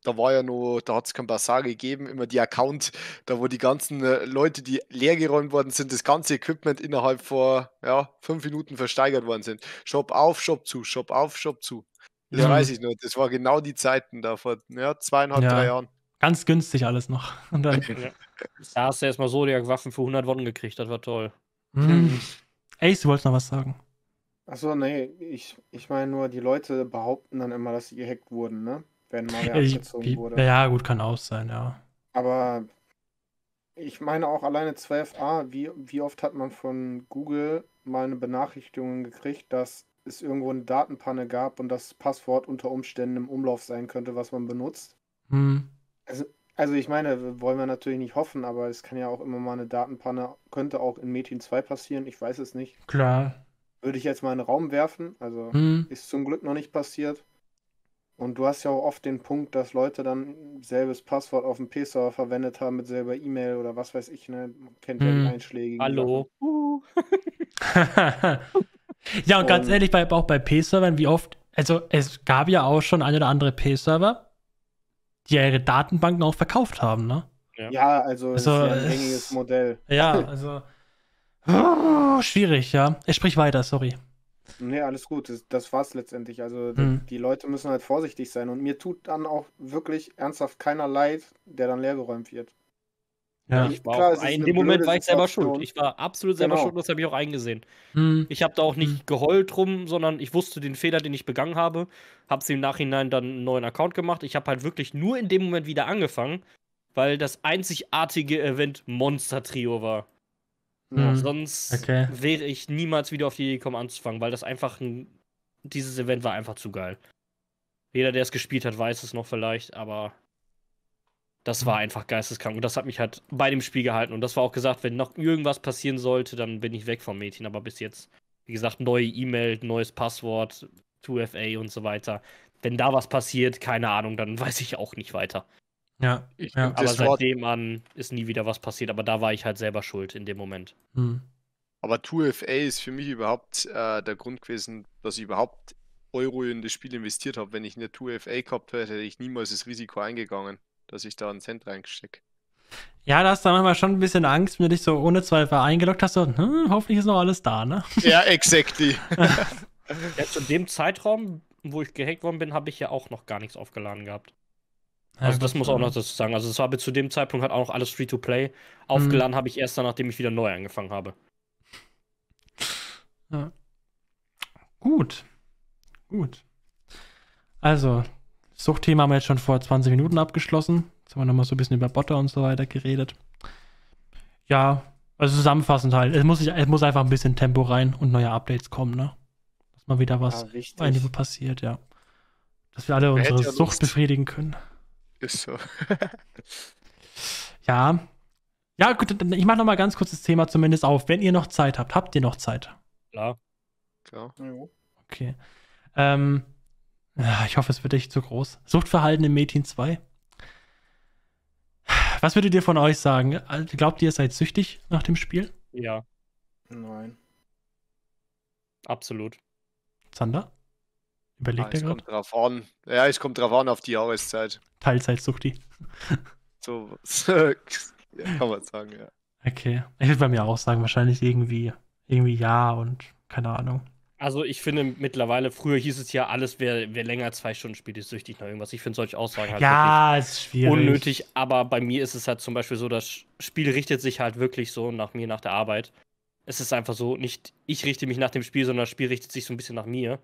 da war ja nur, da hat es kein Bazar gegeben, immer die Account, da wo die ganzen äh, Leute, die leergeräumt worden sind, das ganze Equipment innerhalb von ja, fünf Minuten versteigert worden sind. Shop auf, Shop zu, Shop auf, Shop zu. Das ja. weiß ich nur, Das war genau die Zeiten da vor ja, zweieinhalb, ja. drei Jahren. Ganz günstig alles noch. Und dann da hast du erstmal so die waffen für 100 Wonnen gekriegt, das war toll. Mhm. Ace, du wolltest noch was sagen. Achso, nee, ich, ich meine nur, die Leute behaupten dann immer, dass sie gehackt wurden, ne? Wenn mal wer ich, abgezogen wie, wurde. Ja, gut, kann auch sein, ja. Aber ich meine auch alleine 12a, wie, wie oft hat man von Google mal eine Benachrichtigung gekriegt, dass es irgendwo eine Datenpanne gab und das Passwort unter Umständen im Umlauf sein könnte, was man benutzt? Hm. Also, also ich meine, wollen wir natürlich nicht hoffen, aber es kann ja auch immer mal eine Datenpanne, könnte auch in Metin 2 passieren, ich weiß es nicht. Klar, würde ich jetzt mal in den Raum werfen. Also mhm. ist zum Glück noch nicht passiert. Und du hast ja auch oft den Punkt, dass Leute dann selbes Passwort auf dem P-Server verwendet haben mit selber E-Mail oder was weiß ich. Ne? Man kennt ja die hm. Einschläge. Hallo. ja, und, und ganz ehrlich, bei, auch bei P-Servern, wie oft, also es gab ja auch schon ein oder andere P-Server, die ja ihre Datenbanken auch verkauft haben, ne? Ja, ja also, also ist ja ein gängiges Modell. Ja, also Ah, schwierig, ja. Ich sprich weiter, sorry. Nee, alles gut. Das, das war's letztendlich. Also mhm. die, die Leute müssen halt vorsichtig sein. Und mir tut dann auch wirklich ernsthaft keiner leid, der dann leergeräumt wird. Ja, ich war Klar, in dem Moment war ich selber schuld. Ich war absolut selber genau. schuld, das habe ich auch eingesehen. Hm. Ich habe da auch nicht hm. geheult drum, sondern ich wusste den Fehler, den ich begangen habe, habe es im Nachhinein dann einen neuen Account gemacht. Ich habe halt wirklich nur in dem Moment wieder angefangen, weil das einzigartige Event Monster Trio war. Mhm. sonst okay. wäre ich niemals wieder auf die Idee gekommen anzufangen, weil das einfach ein, dieses Event war einfach zu geil. Jeder, der es gespielt hat, weiß es noch vielleicht, aber das war einfach geisteskrank und das hat mich halt bei dem Spiel gehalten und das war auch gesagt, wenn noch irgendwas passieren sollte, dann bin ich weg vom Mädchen, aber bis jetzt, wie gesagt, neue E-Mail, neues Passwort, 2FA und so weiter. Wenn da was passiert, keine Ahnung, dann weiß ich auch nicht weiter. Ja, ich, ja. aber seitdem an ist nie wieder was passiert, aber da war ich halt selber schuld in dem Moment. Mhm. Aber 2FA ist für mich überhaupt äh, der Grund gewesen, dass ich überhaupt Euro in das Spiel investiert habe. Wenn ich eine 2FA gehabt hätte, hätte ich niemals das Risiko eingegangen, dass ich da einen Cent reingestecke. Ja, da hast du manchmal schon ein bisschen Angst, wenn du dich so ohne Zweifel eingeloggt hast. So, hm, hoffentlich ist noch alles da, ne? Ja, exactly. ja, zu dem Zeitraum, wo ich gehackt worden bin, habe ich ja auch noch gar nichts aufgeladen gehabt. Also das muss auch noch dazu sagen. Also es war bis zu dem Zeitpunkt halt auch noch alles Free-to-Play. Aufgeladen mhm. habe ich erst dann, nachdem ich wieder neu angefangen habe. Ja. Gut. Gut. Also, Suchtthema haben wir jetzt schon vor 20 Minuten abgeschlossen. Jetzt haben wir nochmal so ein bisschen über Botter und so weiter geredet. Ja, also zusammenfassend halt. Es muss, es muss einfach ein bisschen Tempo rein und neue Updates kommen, ne? Dass mal wieder was ja, passiert, ja. Dass wir alle unsere ja Sucht befriedigen können ist so. ja. Ja, gut, ich mache nochmal ganz kurz das Thema zumindest auf. Wenn ihr noch Zeit habt, habt ihr noch Zeit? Klar. Klar. Ja. Okay. Ähm, ich hoffe, es wird nicht zu groß. Suchtverhalten im Mädchen 2. Was würdet ihr von euch sagen? Äh, glaubt ihr, ihr seid süchtig nach dem Spiel? Ja. Nein. Absolut. Zander? Überlegt ah, er gerade? Kommt drauf an. Ja, es kommt drauf an auf die Jahreszeit. die. so ja, kann man sagen, ja. Okay. Ich würde bei mir auch sagen, wahrscheinlich irgendwie, irgendwie ja und keine Ahnung. Also ich finde mittlerweile, früher hieß es ja, alles wer, wer länger als zwei Stunden spielt, ist süchtig nach irgendwas. Ich finde solche Aussagen halt ja, ist schwierig. unnötig, aber bei mir ist es halt zum Beispiel so, das Spiel richtet sich halt wirklich so nach mir, nach der Arbeit. Es ist einfach so, nicht ich richte mich nach dem Spiel, sondern das Spiel richtet sich so ein bisschen nach mir.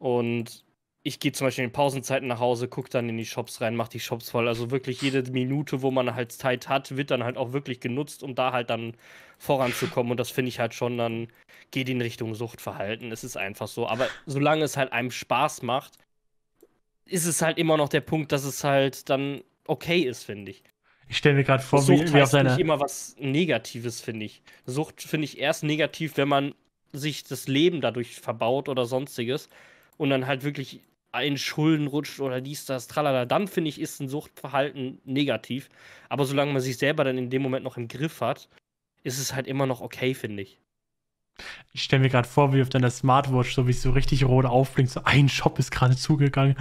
Und ich gehe zum Beispiel in Pausenzeiten nach Hause, gucke dann in die Shops rein, mache die Shops voll. Also wirklich jede Minute, wo man halt Zeit hat, wird dann halt auch wirklich genutzt, um da halt dann voranzukommen. Und das finde ich halt schon, dann geht in Richtung Suchtverhalten. Es ist einfach so. Aber solange es halt einem Spaß macht, ist es halt immer noch der Punkt, dass es halt dann okay ist, finde ich. Ich stelle mir gerade vor, Sucht wie, wie auf seine. Nicht immer was Negatives, finde ich. Sucht finde ich erst negativ, wenn man sich das Leben dadurch verbaut oder sonstiges und dann halt wirklich in Schulden rutscht oder dies, das, tralala, dann finde ich, ist ein Suchtverhalten negativ. Aber solange man sich selber dann in dem Moment noch im Griff hat, ist es halt immer noch okay, finde ich. Ich stelle mir gerade vor, wie auf deiner Smartwatch so wie es so richtig rot aufblinkt, so ein Shop ist gerade zugegangen.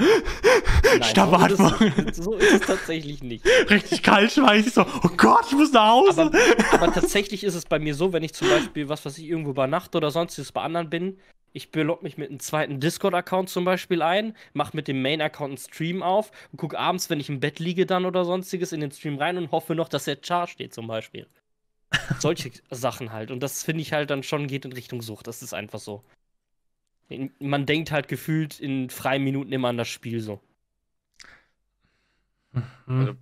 Stabbat so, ist, so ist es tatsächlich nicht. Richtig kalt kaltschweißig, so, oh Gott, ich muss nach Hause. Aber, aber tatsächlich ist es bei mir so, wenn ich zum Beispiel, was weiß ich, irgendwo übernachte oder sonstiges bei anderen bin, ich log mich mit einem zweiten Discord-Account zum Beispiel ein, mache mit dem Main-Account einen Stream auf und gucke abends, wenn ich im Bett liege dann oder sonstiges, in den Stream rein und hoffe noch, dass der Char steht zum Beispiel. Solche Sachen halt. Und das finde ich halt dann schon geht in Richtung Sucht. Das ist einfach so. Man denkt halt gefühlt in freien Minuten immer an das Spiel so. Hm. Also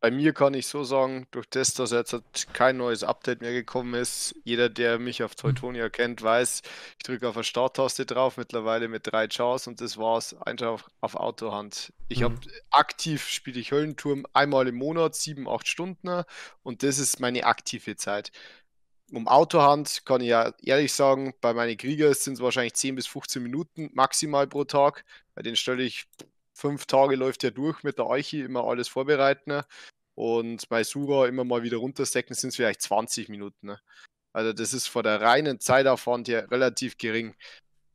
bei mir kann ich so sagen, durch das, dass jetzt halt kein neues Update mehr gekommen ist, jeder, der mich auf hm. Teutonia kennt, weiß, ich drücke auf eine Starttaste drauf, mittlerweile mit drei Chars und das war's, einfach auf, auf Autohand. Ich mhm. habe aktiv spiele ich Höllenturm einmal im Monat, sieben, acht Stunden und das ist meine aktive Zeit. Um Autohand kann ich ja ehrlich sagen, bei meinen Krieger sind es wahrscheinlich 10 bis 15 Minuten maximal pro Tag. Bei denen stelle ich fünf Tage läuft ja durch mit der Eiche, immer alles vorbereiten. Ne? Und bei Sura immer mal wieder runterstecken, sind es vielleicht 20 Minuten. Ne? Also das ist vor der reinen Zeitaufwand ja relativ gering.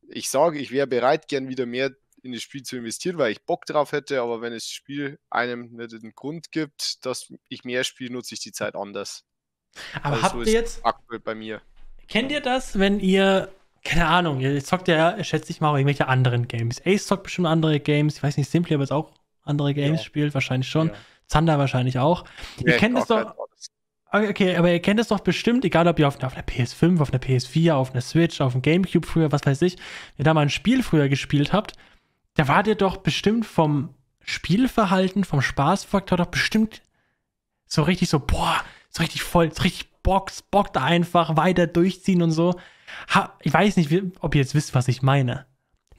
Ich sage, ich wäre bereit, gern wieder mehr in das Spiel zu investieren, weil ich Bock drauf hätte, aber wenn das Spiel einem nicht den Grund gibt, dass ich mehr spiele, nutze ich die Zeit anders. Aber also habt so ihr jetzt aktuell bei mir. Kennt ihr das, wenn ihr keine Ahnung, ihr zockt ja, schätze ich mal, auch irgendwelche anderen Games. Ace zockt bestimmt andere Games. Ich weiß nicht, Simply, aber es auch andere Games ja. spielt, wahrscheinlich schon. Ja. Zander wahrscheinlich auch. Ja, ihr kennt es doch. Okay, aber ihr kennt es doch bestimmt, egal ob ihr auf, auf einer PS5, auf einer PS4, auf einer Switch, auf dem Gamecube früher, was weiß ich, ihr da mal ein Spiel früher gespielt habt, da wart ihr doch bestimmt vom Spielverhalten, vom Spaßfaktor doch bestimmt so richtig so, boah, so richtig voll, so richtig Box, bockt einfach, weiter durchziehen und so ha, ich weiß nicht, ob ihr jetzt wisst, was ich meine.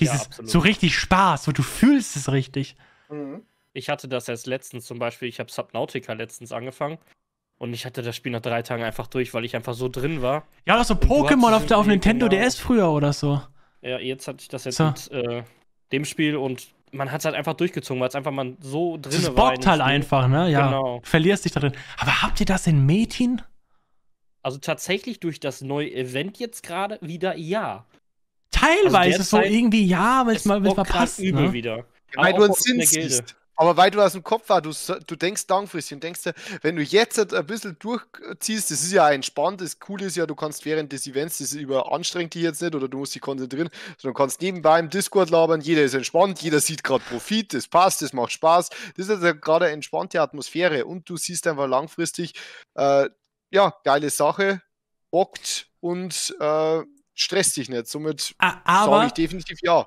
Dieses ja, so richtig Spaß, so du fühlst es richtig. Mhm. Ich hatte das erst letztens zum Beispiel, ich habe Subnautica letztens angefangen. Und ich hatte das Spiel nach drei Tagen einfach durch, weil ich einfach so drin war. Ja, doch so Pokémon auf, auf Nintendo genau. DS früher oder so. Ja, jetzt hatte ich das jetzt so. mit äh, dem Spiel und man hat es halt einfach durchgezogen, weil es einfach man so drin war. Das bockt halt einfach, ne? Ja. Genau. Verlierst dich da drin. Aber habt ihr das in Metin? Also tatsächlich durch das neue Event jetzt gerade wieder ja. Also Teilweise also so irgendwie ja, weil es mal, halt passt. ne? wieder. Ja, weil du ein Zins siehst. Aber weil du aus dem Kopf war, du, du denkst langfristig und denkst, wenn du jetzt ein bisschen durchziehst, das ist ja entspannt, das Coole ist ja, du kannst während des Events, das überanstrengt dich jetzt nicht oder du musst dich konzentrieren, sondern kannst nebenbei im Discord labern, jeder ist entspannt, jeder sieht gerade Profit, das passt, das macht Spaß. Das ist also gerade eine entspannte Atmosphäre und du siehst einfach langfristig, äh, ja, geile Sache, bockt und äh, stresst dich nicht. Somit sage ich definitiv ja.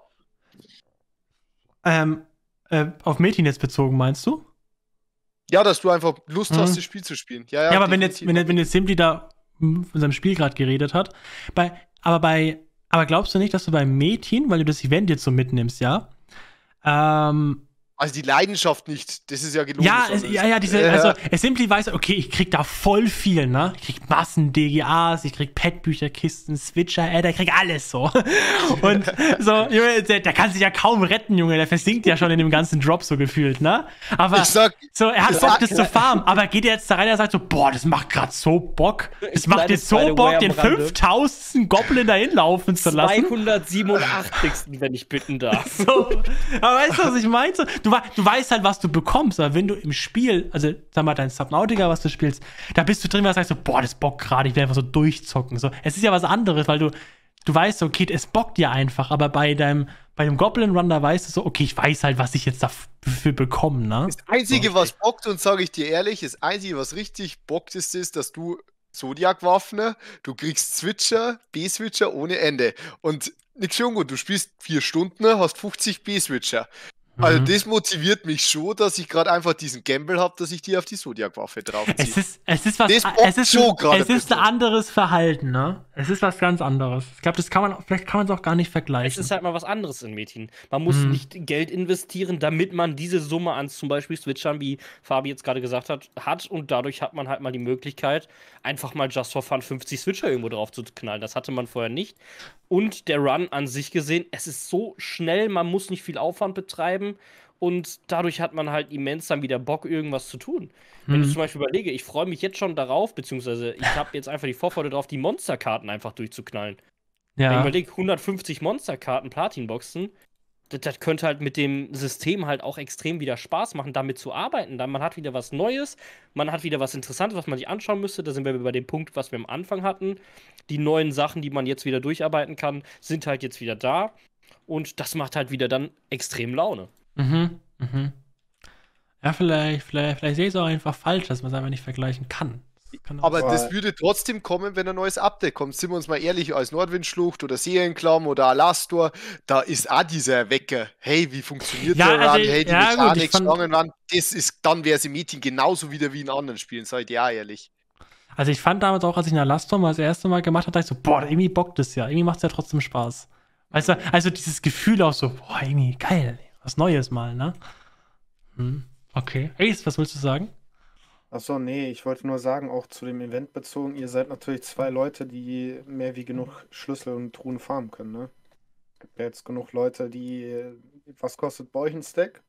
Ähm, äh, auf Mädchen jetzt bezogen, meinst du? Ja, dass du einfach Lust mhm. hast, das Spiel zu spielen. Ja, ja, ja aber wenn jetzt, wenn, wenn jetzt Simpli da von seinem Spiel gerade geredet hat, bei, aber bei, aber glaubst du nicht, dass du bei Mädchen, weil du das Event jetzt so mitnimmst, ja, ähm, also die Leidenschaft nicht, das ist ja gelungen. Ja, es, ja, ja, diese, ja. also Assembly weiß, okay, ich krieg da voll viel, ne? Ich krieg Massen DGAs, ich krieg Pet-Bücher, Kisten, Switcher, Adder, äh, der krieg alles so. Und so, Junge, der, der, kann sich ja kaum retten, Junge, der versinkt ja schon in dem ganzen Drop so gefühlt, ne? Aber sag, so, er hat Bock, das zu farmen, aber geht er jetzt da rein, er sagt so, boah, das macht grad so Bock. Das macht jetzt so Bock, den 5000. Goblin dahin laufen zu lassen. 287. wenn ich bitten darf. So, aber weißt du, was ich meinte? Du du, du weißt halt, was du bekommst, aber wenn du im Spiel, also sag mal, dein Subnautica, was du spielst, da bist du drin, was sagst du, boah, das bockt gerade, ich werde einfach so durchzocken. So, es ist ja was anderes, weil du, du weißt, okay, es bockt dir einfach, aber bei deinem, bei dem Goblin Run, da weißt du so, okay, ich weiß halt, was ich jetzt dafür bekomme, ne? Das Einzige, so. was bockt, und sage ich dir ehrlich, das Einzige, was richtig bockt, ist, ist dass du Zodiac-Waffner, du kriegst Switcher, B-Switcher ohne Ende. Und nix schon gut, du spielst vier Stunden, hast 50 B-Switcher. Also mhm. das motiviert mich schon, dass ich gerade einfach diesen Gamble habe, dass ich die auf die Zodiac-Waffe draufziehe. Es ist, es ist was, es ist, schon es ist ein anderes Verhalten, ne? Es ist was ganz anderes. Ich glaube, das kann man, vielleicht kann man es auch gar nicht vergleichen. Es ist halt mal was anderes in Mädchen. Man muss mhm. nicht Geld investieren, damit man diese Summe an zum Beispiel Switchern, wie Fabi jetzt gerade gesagt hat, hat und dadurch hat man halt mal die Möglichkeit, einfach mal just for fun 50 Switcher irgendwo drauf zu knallen. Das hatte man vorher nicht. Und der Run an sich gesehen, es ist so schnell, man muss nicht viel Aufwand betreiben haben und dadurch hat man halt immens dann wieder Bock, irgendwas zu tun. Wenn ich mhm. zum Beispiel überlege, ich freue mich jetzt schon darauf, beziehungsweise ich habe jetzt einfach die Vorfreude darauf, die Monsterkarten einfach durchzuknallen. Ja. Wenn ich überlege, 150 Monsterkarten, Platinboxen, das, das, könnte halt mit dem System halt auch extrem wieder Spaß machen, damit zu arbeiten. Dann man hat wieder was Neues, man hat wieder was Interessantes, was man sich anschauen müsste. Da sind wir bei dem Punkt, was wir am Anfang hatten. Die neuen Sachen, die man jetzt wieder durcharbeiten kann, sind halt jetzt wieder da. Und das macht halt wieder dann extrem Laune. Mhm, mhm. Ja, vielleicht, vielleicht, vielleicht sehe ich es auch einfach falsch, dass man es einfach nicht vergleichen kann. Das aber das würde trotzdem kommen, wenn ein neues Update kommt. Sind wir uns mal ehrlich, als Nordwindschlucht oder Seelenklamm oder Alastor, da ist auch dieser Wecker. Hey, wie funktioniert ja, der also, Hey, die ja, Mechanik, gut, das ist, dann wäre es im Meeting genauso wieder wie in anderen Spielen, seid ihr auch ehrlich. Also ich fand damals auch, als ich in Alastor mal das erste Mal gemacht habe, dachte ich so, boah, irgendwie bockt das ja, irgendwie macht es ja trotzdem Spaß. Weißt du, also dieses Gefühl auch so, boah, irgendwie geil, was Neues mal, ne? Hm, okay. Ace, was willst du sagen? Achso, nee, ich wollte nur sagen, auch zu dem Event bezogen, ihr seid natürlich zwei Leute, die mehr wie genug Schlüssel und Truhen farmen können, ne? gibt ja jetzt genug Leute, die. Was kostet bei euch ein Stack?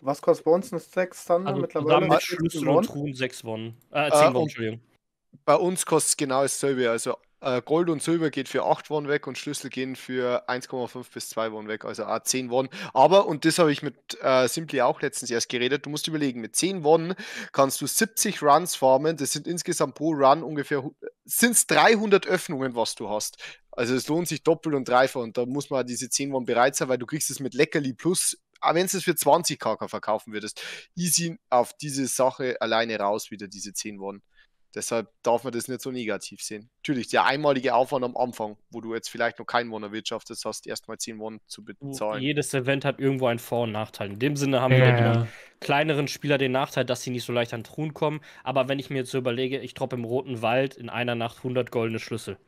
Was kostet bei uns ein Stack Standard also mittlerweile? Mit Schlüssel und Truhen 6 Won. Äh, 10 äh, Won, Entschuldigung. Bei uns kostet es genau dasselbe, also äh, Gold und Silber geht für 8 Won weg und Schlüssel gehen für 1,5 bis 2 Won weg, also A10 Won. Aber, und das habe ich mit äh, Simply auch letztens erst geredet, du musst überlegen, mit 10 Won kannst du 70 Runs farmen, das sind insgesamt pro Run ungefähr, sind 300 Öffnungen, was du hast. Also es lohnt sich doppelt und dreifach und da muss man diese 10 Won bereit sein, weil du kriegst es mit Leckerli Plus auch wenn du es für 20 Kaka verkaufen würdest, easy auf diese Sache alleine raus wieder, diese 10 Won. Deshalb darf man das nicht so negativ sehen. Natürlich, der einmalige Aufwand am Anfang, wo du jetzt vielleicht noch keinen Won erwirtschaftest, hast erstmal 10 Won zu bezahlen. Jedes Event hat irgendwo einen Vor- und Nachteil. In dem Sinne haben ja. wir den kleineren Spieler den Nachteil, dass sie nicht so leicht an Truhen kommen. Aber wenn ich mir jetzt so überlege, ich droppe im Roten Wald in einer Nacht 100 goldene Schlüssel.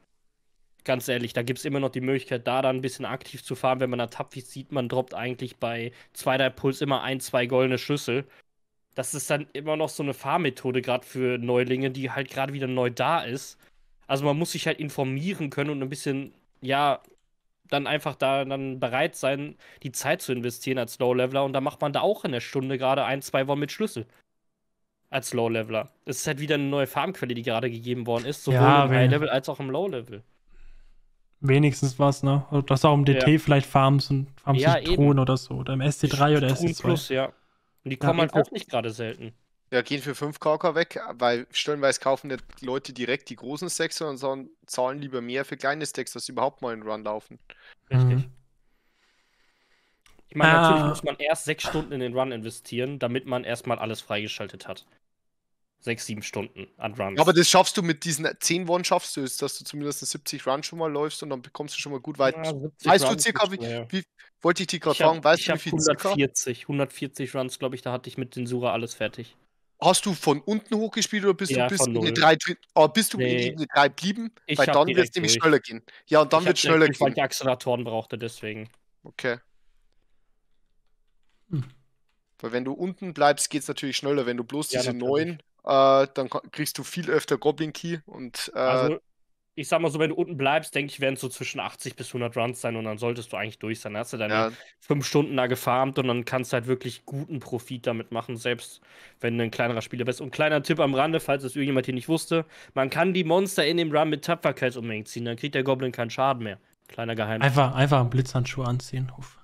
Ganz ehrlich, da gibt es immer noch die Möglichkeit, da dann ein bisschen aktiv zu fahren. Wenn man da tapfig sieht, man droppt eigentlich bei 2 Puls immer ein, zwei goldene Schlüssel das ist dann immer noch so eine Fahrmethode, gerade für Neulinge, die halt gerade wieder neu da ist. Also man muss sich halt informieren können und ein bisschen, ja, dann einfach da dann bereit sein, die Zeit zu investieren als Low-Leveler. Und da macht man da auch in der Stunde gerade ein, zwei Wochen mit Schlüssel. Als Low-Leveler. Es ist halt wieder eine neue Farmquelle, die gerade gegeben worden ist, sowohl ja, im High-Level als auch im Low-Level. Wenigstens was, ne? Also, dass auch im DT ja. vielleicht Farms und Farms ja, Thron oder so. Oder im ST3 oder ST2. Plus, ja. Und die kommen ja, halt auch nicht gerade selten. Ja, gehen für 5 KK weg, weil stellenweise kaufen die Leute direkt die großen Stacks und sagen, zahlen lieber mehr für kleine Stacks, dass sie überhaupt mal in Run laufen. Richtig. Mhm. Ich meine, ah. natürlich muss man erst sechs Stunden in den Run investieren, damit man erstmal alles freigeschaltet hat sechs, sieben Stunden an Runs. Aber das schaffst du mit diesen zehn Wochen, schaffst du es, dass du zumindest 70 Runs schon mal läufst und dann bekommst du schon mal gut weit. Ja, weißt Runs du circa, wie, wie, wollte ich die gerade fragen, weißt du, wie viel 140, 140 Runs, glaube ich, da hatte ich mit den Sura alles fertig. Hast du von unten hochgespielt oder bist ja, du bis in die drei, oh, bist du nee. in Ebene 3 geblieben? Ich Weil dann wird es nämlich schneller gehen. Ja, und dann wird es schneller gehen. Weil ich Acceleratoren brauchte, deswegen. Okay. Hm. Weil wenn du unten bleibst, geht es natürlich schneller. Wenn du bloß ja, diese neuen äh, dann kriegst du viel öfter Goblin Key und äh, also ich sag mal so, wenn du unten bleibst, denke ich, werden es so zwischen 80 bis 100 Runs sein und dann solltest du eigentlich durch sein. Dann hast du deine ja. fünf Stunden da gefarmt und dann kannst du halt wirklich guten Profit damit machen, selbst wenn du ein kleinerer Spieler bist. Und kleiner Tipp am Rande, falls es irgendjemand hier nicht wusste, man kann die Monster in dem Run mit Tapferkeit unbedingt ziehen, dann kriegt der Goblin keinen Schaden mehr. Kleiner Geheimnis. Einfach, einfach einen Blitzhandschuh anziehen. Uff.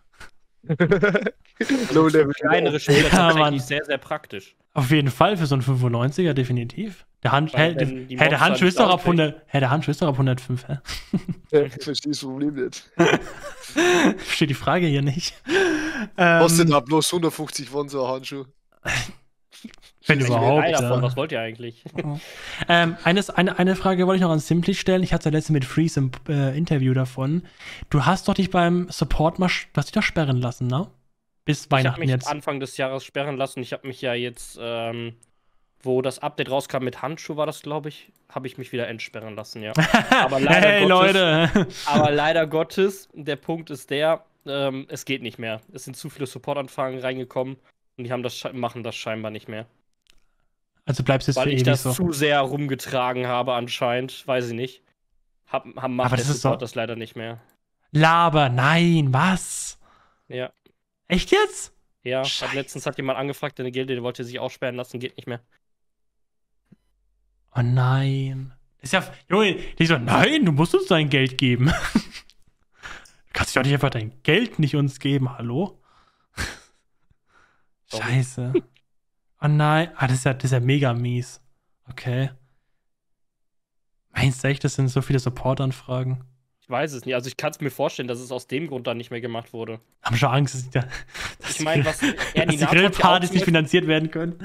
Low Level. Kleinere Spieler ja, tatsächlich sehr, sehr praktisch. Auf jeden Fall für so einen 95er definitiv. Der Hand, hey, der Handschuh ist doch ab 100, hey, der Handschuh ist doch ab 105, hä? ich verstehe das Problem nicht. Ich Verstehe die Frage hier nicht. Ähm, Kostet da bloß 150 Won so ein Handschuh. Wenn überhaupt. Drei davon, ja. Was wollt ihr eigentlich? ähm, eines, eine, eine Frage wollte ich noch an Simply stellen. Ich hatte ja letztens mit Freeze im äh, Interview davon. Du hast doch dich beim Support mal, du hast dich doch sperren lassen, ne? Bis Weihnachten ich mich jetzt. Anfang des Jahres sperren lassen. Ich habe mich ja jetzt, ähm, wo das Update rauskam mit Handschuh, war das, glaube ich, habe ich mich wieder entsperren lassen, ja. Aber leider hey, Gottes, Leute! aber leider Gottes, der Punkt ist der, ähm, es geht nicht mehr. Es sind zu viele Supportanfragen reingekommen und die haben das, machen das scheinbar nicht mehr. Also bleibst du jetzt Weil für ich das so. zu sehr rumgetragen habe anscheinend, weiß ich nicht. Hab, hab macht Aber das ist doch... das leider nicht mehr. Laber, nein, was? Ja. Echt jetzt? Ja, Scheiße. letztens hat jemand angefragt in der Gilde, der wollte sich auch sperren lassen, geht nicht mehr. Oh nein. Ist ja. Junge, die so, nein, du musst uns dein Geld geben. du kannst doch nicht einfach dein Geld nicht uns geben, hallo? Scheiße. Oh nein. Ah, das ist ja, das ist ja mega mies. Okay. Meinst du echt, das sind so viele Support-Anfragen? Ich weiß es nicht. Also ich kann es mir vorstellen, dass es aus dem Grund dann nicht mehr gemacht wurde. Haben schon Angst, dass, ich da, dass ich meine, was Ernie dass die Grillpartys nicht finanziert werden können.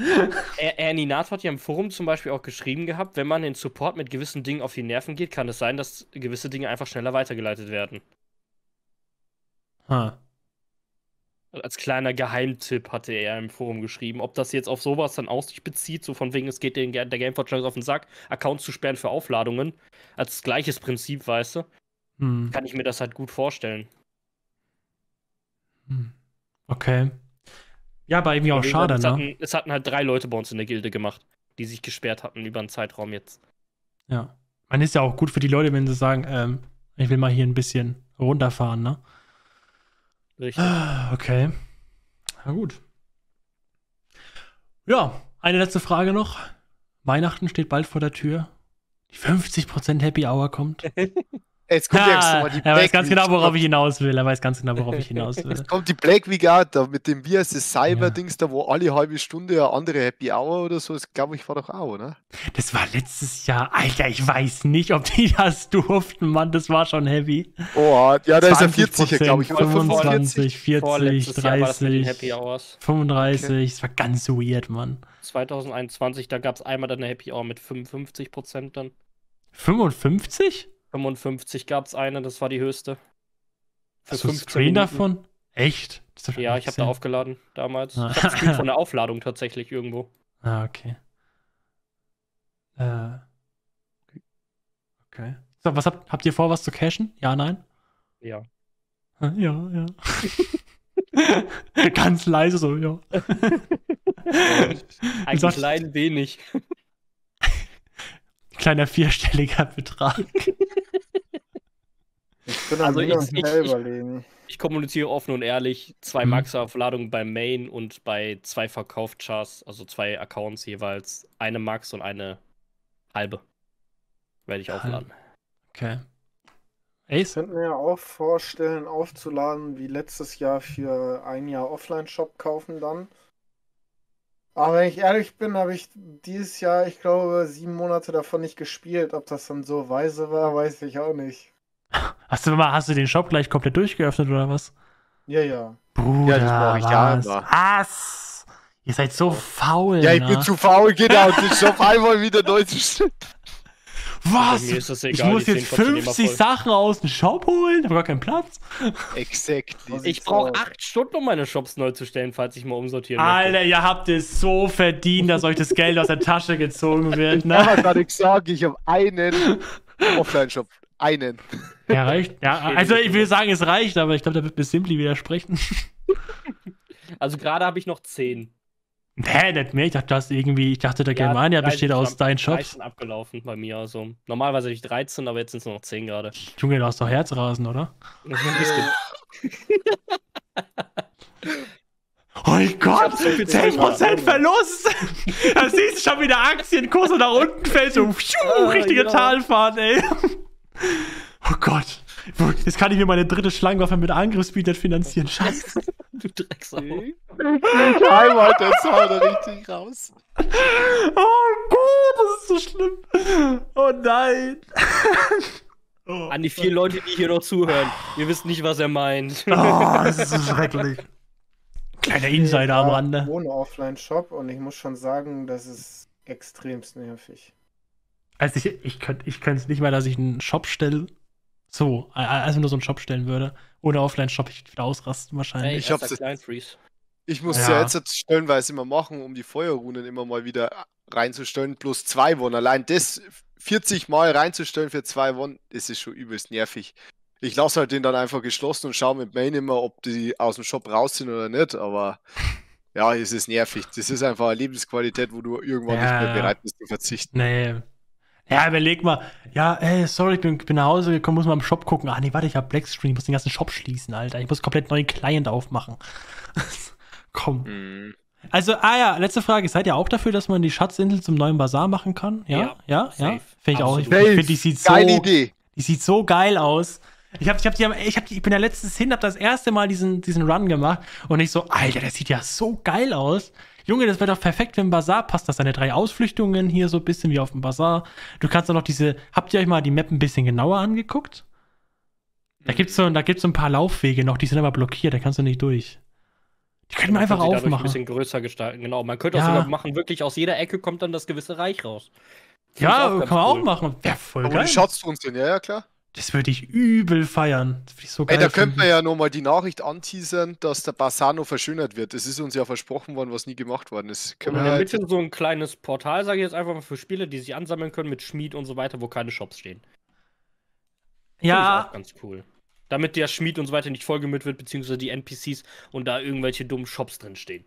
Er, Ernie Nath hat ja im Forum zum Beispiel auch geschrieben gehabt, wenn man den Support mit gewissen Dingen auf die Nerven geht, kann es sein, dass gewisse Dinge einfach schneller weitergeleitet werden. Ha. Huh als kleiner Geheimtipp hatte er im Forum geschrieben. Ob das jetzt auf sowas dann aus sich bezieht, so von wegen, es geht den, der Gameforge auf den Sack, Accounts zu sperren für Aufladungen, als gleiches Prinzip, weißt du, hm. kann ich mir das halt gut vorstellen. Hm. Okay. Ja, aber irgendwie auch schade, es ne? Hatten, es hatten halt drei Leute bei uns in der Gilde gemacht, die sich gesperrt hatten über einen Zeitraum jetzt. Ja. Man ist ja auch gut für die Leute, wenn sie sagen, ähm, ich will mal hier ein bisschen runterfahren, ne? Richtig. Ah, okay. Na gut. Ja, eine letzte Frage noch. Weihnachten steht bald vor der Tür. Die 50% Happy Hour kommt. Jetzt kommt ja, mal die er weiß ganz genau, worauf ich hinaus will. Er weiß ganz genau, worauf ich hinaus will. Jetzt kommt die Black Week auch, da mit dem wie Cyber-Dings, da wo alle halbe Stunde eine andere Happy Hour oder so, ist. glaube ich war doch auch, oder? Das war letztes Jahr. Alter, ich weiß nicht, ob die das durften, Mann, das war schon heavy. Oh, ja, da ist er 40er, glaube ich, oder 25, 40, 30, Happy Hours. 35, okay. das war ganz weird, Mann. 2021, da gab es einmal dann eine Happy Hour mit 55 Prozent dann. 55? 55 gab es eine, das war die höchste. Für Hast du einen Screen Minuten. davon? Echt? Hab ja, ich habe da aufgeladen damals. Ah. Ich habe Screen von der Aufladung tatsächlich irgendwo. Ah, okay. Äh. Okay. So, was habt, habt ihr vor, was zu cachen? Ja, nein? Ja. Ja, ja. Ganz leise so, ja. Ein klein wenig kleiner vierstelliger Betrag. Ich also ich, ich, ich, ich, kommuniziere offen und ehrlich. Zwei hm. Max-Aufladungen beim Main und bei zwei Verkaufschars, also zwei Accounts jeweils, eine Max und eine halbe. Werde ich aufladen. Okay. Ace? Ich könnte mir auch vorstellen, aufzuladen wie letztes Jahr für ein Jahr Offline-Shop kaufen dann. Aber wenn ich ehrlich bin, habe ich dieses Jahr, ich glaube, sieben Monate davon nicht gespielt. Ob das dann so weise war, weiß ich auch nicht. Hast du mal, hast du den Shop gleich komplett durchgeöffnet oder was? Ja, ja. Bruder, ja, ich was? da. Ihr seid so faul. Ja, ich ne? bin zu faul, genau. den Shop einmal wieder neu zu was? Mir ist das Egal, ich muss jetzt 50 Sachen aus dem Shop holen, ich habe gar keinen Platz. Exakt. Ich brauche 8 Stunden, um meine Shops neu zu stellen, falls ich mal umsortieren möchte. Alter, ihr habt es so verdient, dass euch das Geld aus der Tasche gezogen wird. Ne? Aber kann nichts sagen, ich habe einen Offline-Shop. Einen. Ja, reicht. Ja, also ich will sagen, es reicht, aber ich glaube, da wird mir Simply widersprechen. Also gerade habe ich noch 10. Hä, nicht mehr? Ich dachte, das irgendwie, ich dachte, der ja, Germania besteht aus deinen Shops. 13 abgelaufen bei mir, also. Normalerweise hätte ich 13, aber jetzt sind es nur noch 10 gerade. Junge, du hast doch Herzrasen, oder? oh Gott, so 10% Verlust! da siehst du schon, wie der Aktienkurs nach unten fällt, so pfiuh, ah, richtige genau. Talfahrt, ey. Oh Gott. Jetzt kann ich mir meine dritte Schlangenwaffe mit Angriffsspeed nicht finanzieren. Scheiße. Du Drecksau. Nee. Hm? Einmal der Zauber richtig raus. Oh Gott, das ist so schlimm. Oh nein. Oh, An die vier Leute, die hier noch zuhören. Ihr wisst nicht, was er meint. Oh, das ist so schrecklich. Kleiner Insider am Rande. Ich wohne Offline-Shop und ich muss schon sagen, das ist extremst nervig. Also ich, ich könnte es nicht mal, dass ich einen Shop stelle so, als wenn du so einen Shop stellen würde. Ohne Offline-Shop, ich würde wieder ausrasten wahrscheinlich. Hey, ich, hab's, ich muss ja. ja jetzt weil stellenweise immer machen, um die Feuerrunen immer mal wieder reinzustellen, plus zwei Wonnen. Allein das 40 Mal reinzustellen für zwei Wonnen, das ist schon übelst nervig. Ich lasse halt den dann einfach geschlossen und schaue mit Main immer, ob die aus dem Shop raus sind oder nicht, aber ja, es ist nervig. Das ist einfach eine Lebensqualität, wo du irgendwann ja. nicht mehr bereit bist zu verzichten. Nee, ja, überleg mal. Ja, ey, sorry, ich bin, bin nach Hause gekommen, muss mal im Shop gucken. Ah, nee, warte, ich hab Blackscreen, ich muss den ganzen Shop schließen, Alter. Ich muss komplett neuen Client aufmachen. Komm. Mhm. Also, ah ja, letzte Frage. Seid ihr auch dafür, dass man die Schatzinsel zum neuen Bazar machen kann? Ja, ja, ja. ja? Finde ich auch. Ich finde, die sieht so. Geile Idee. Die sieht so geil aus. Ich, hab, ich, hab die, ich, hab die, ich bin ja letztens hin, hab das erste Mal diesen, diesen Run gemacht und ich so, Alter, das sieht ja so geil aus. Junge, das wäre doch perfekt für den Bazar. Passt das deine drei Ausflüchtungen hier so ein bisschen wie auf dem Bazar? Du kannst dann noch diese. Habt ihr euch mal die Map ein bisschen genauer angeguckt? Da mhm. gibt es so, so ein paar Laufwege noch, die sind aber blockiert, da kannst du nicht durch. Die könnten wir einfach aufmachen. Ein bisschen größer gestalten, genau. Man könnte ja. auch sogar machen, wirklich aus jeder Ecke kommt dann das gewisse Reich raus. Das ja, kann man cool. auch machen. Wäre voll aber geil. Aber die uns sind, ja, ja, klar. Das würde ich übel feiern. Ich so Ey, da könnte man ja nochmal die Nachricht anteasern, dass der Bassano verschönert wird. Das ist uns ja versprochen worden, was nie gemacht worden ist. Können und in der Mitte halt so ein kleines Portal, sage ich jetzt einfach mal, für Spiele, die sich ansammeln können mit Schmied und so weiter, wo keine Shops stehen. Das ja. ganz cool. Damit der Schmied und so weiter nicht vollgemüllt wird, beziehungsweise die NPCs und da irgendwelche dummen Shops drin stehen.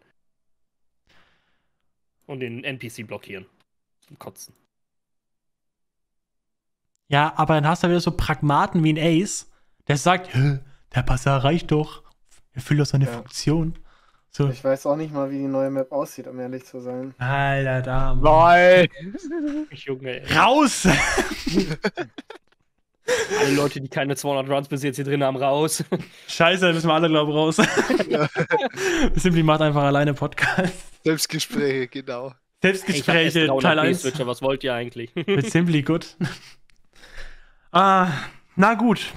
Und den NPC blockieren. Zum Kotzen. Ja, aber dann hast du halt wieder so Pragmaten wie ein Ace, der sagt, der Passar reicht doch. Er fühlt doch seine ja. Funktion. So. Ich weiß auch nicht mal, wie die neue Map aussieht, um ehrlich zu sein. Alter, da. LOL! Junge. Raus! alle Leute, die keine 200 Runs bis jetzt hier drin haben, raus. Scheiße, da müssen wir alle, glaube ich, raus. Ja. Simply macht einfach alleine Podcast. Selbstgespräche, genau. Selbstgespräche, hey, Teil 1. was wollt ihr eigentlich? Mit Simply gut. Äh, na gut.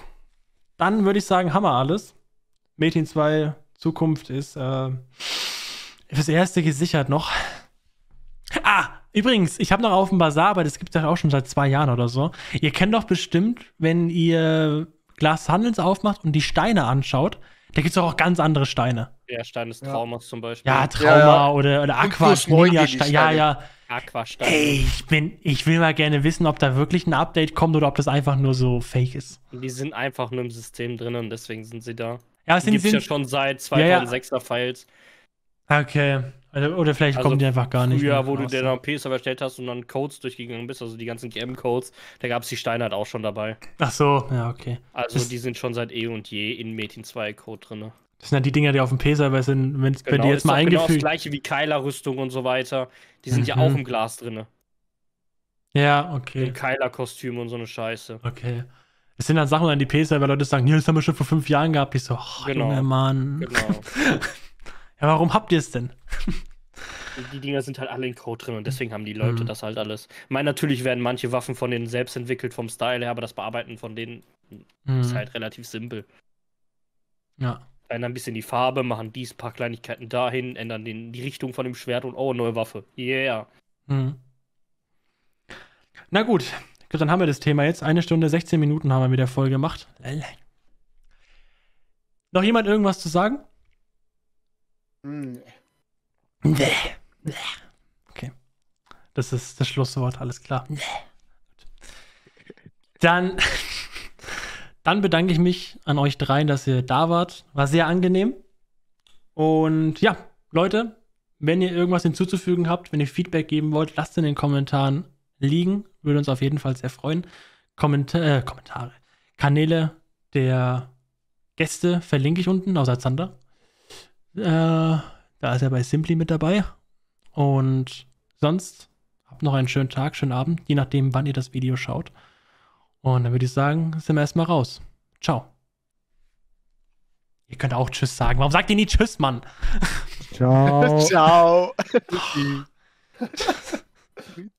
Dann würde ich sagen, Hammer alles. Metin 2 Zukunft ist äh, fürs Erste gesichert noch. Ah, übrigens, ich habe noch auf dem Bazar, aber das gibt es ja auch schon seit zwei Jahren oder so. Ihr kennt doch bestimmt, wenn ihr Glas Handels aufmacht und die Steine anschaut, da gibt es auch ganz andere Steine. Ja, Stein des Traumas ja. zum Beispiel. Ja, Trauma ja, ja. Oder, oder Aqua. Ja, ja. Aquastein. Ey, ich bin, ich will mal gerne wissen, ob da wirklich ein Update kommt oder ob das einfach nur so fake ist. Die sind einfach nur im System drin und deswegen sind sie da. Ja, es sind, die gibt's sind, ja schon seit 2006er ja, ja. Files. Okay. Oder, vielleicht also kommen die einfach gar nicht. Ja, wo raus. du den RP-Server ne? erstellt hast und dann Codes durchgegangen bist, also die ganzen GM-Codes, da gab es die Steine halt auch schon dabei. Ach so, ja, okay. Also das die sind schon seit eh und je in Metin 2 Code drin. Das sind ja halt die Dinger, die auf dem P-Server sind, wenn, genau, wenn die jetzt mal eingefügt... Genau das gleiche wie Keiler-Rüstung und so weiter. Die sind mhm. ja auch mhm. im Glas drin. Ja, okay. Und Keiler-Kostüme und so eine Scheiße. Okay. Es sind halt dann Sachen an die P-Server, Leute sagen, nee, das haben wir schon vor fünf Jahren gehabt. Ich so, oh, genau. Junge, Mann. Genau. ja, warum habt ihr es denn? die Dinger sind halt alle in Code drin und deswegen haben die mhm. Leute mhm. das halt alles. Ich meine, natürlich werden manche Waffen von denen selbst entwickelt vom Style her, aber das Bearbeiten von denen mhm. ist halt relativ simpel. Ja ändern ein bisschen die Farbe, machen dies, paar Kleinigkeiten dahin, ändern den, die Richtung von dem Schwert und oh, neue Waffe. Yeah. Hm. Na gut, glaub, dann haben wir das Thema jetzt. Eine Stunde, 16 Minuten haben wir mit der Folge gemacht. Lala. Noch jemand irgendwas zu sagen? Nee. Nee. nee. Okay. Das ist das Schlusswort, alles klar. Nee. Dann. Dann bedanke ich mich an euch dreien, dass ihr da wart. War sehr angenehm. Und ja, Leute, wenn ihr irgendwas hinzuzufügen habt, wenn ihr Feedback geben wollt, lasst in den Kommentaren liegen. Würde uns auf jeden Fall sehr freuen. Kommentar äh, Kommentare. Kanäle der Gäste verlinke ich unten, außer Zander. Äh, da ist er bei Simply mit dabei. Und sonst habt noch einen schönen Tag, schönen Abend, je nachdem, wann ihr das Video schaut. Und dann würde ich sagen, sind wir erstmal raus. Ciao. Ihr könnt auch Tschüss sagen. Warum sagt ihr nie Tschüss, Mann? Ciao. Ciao.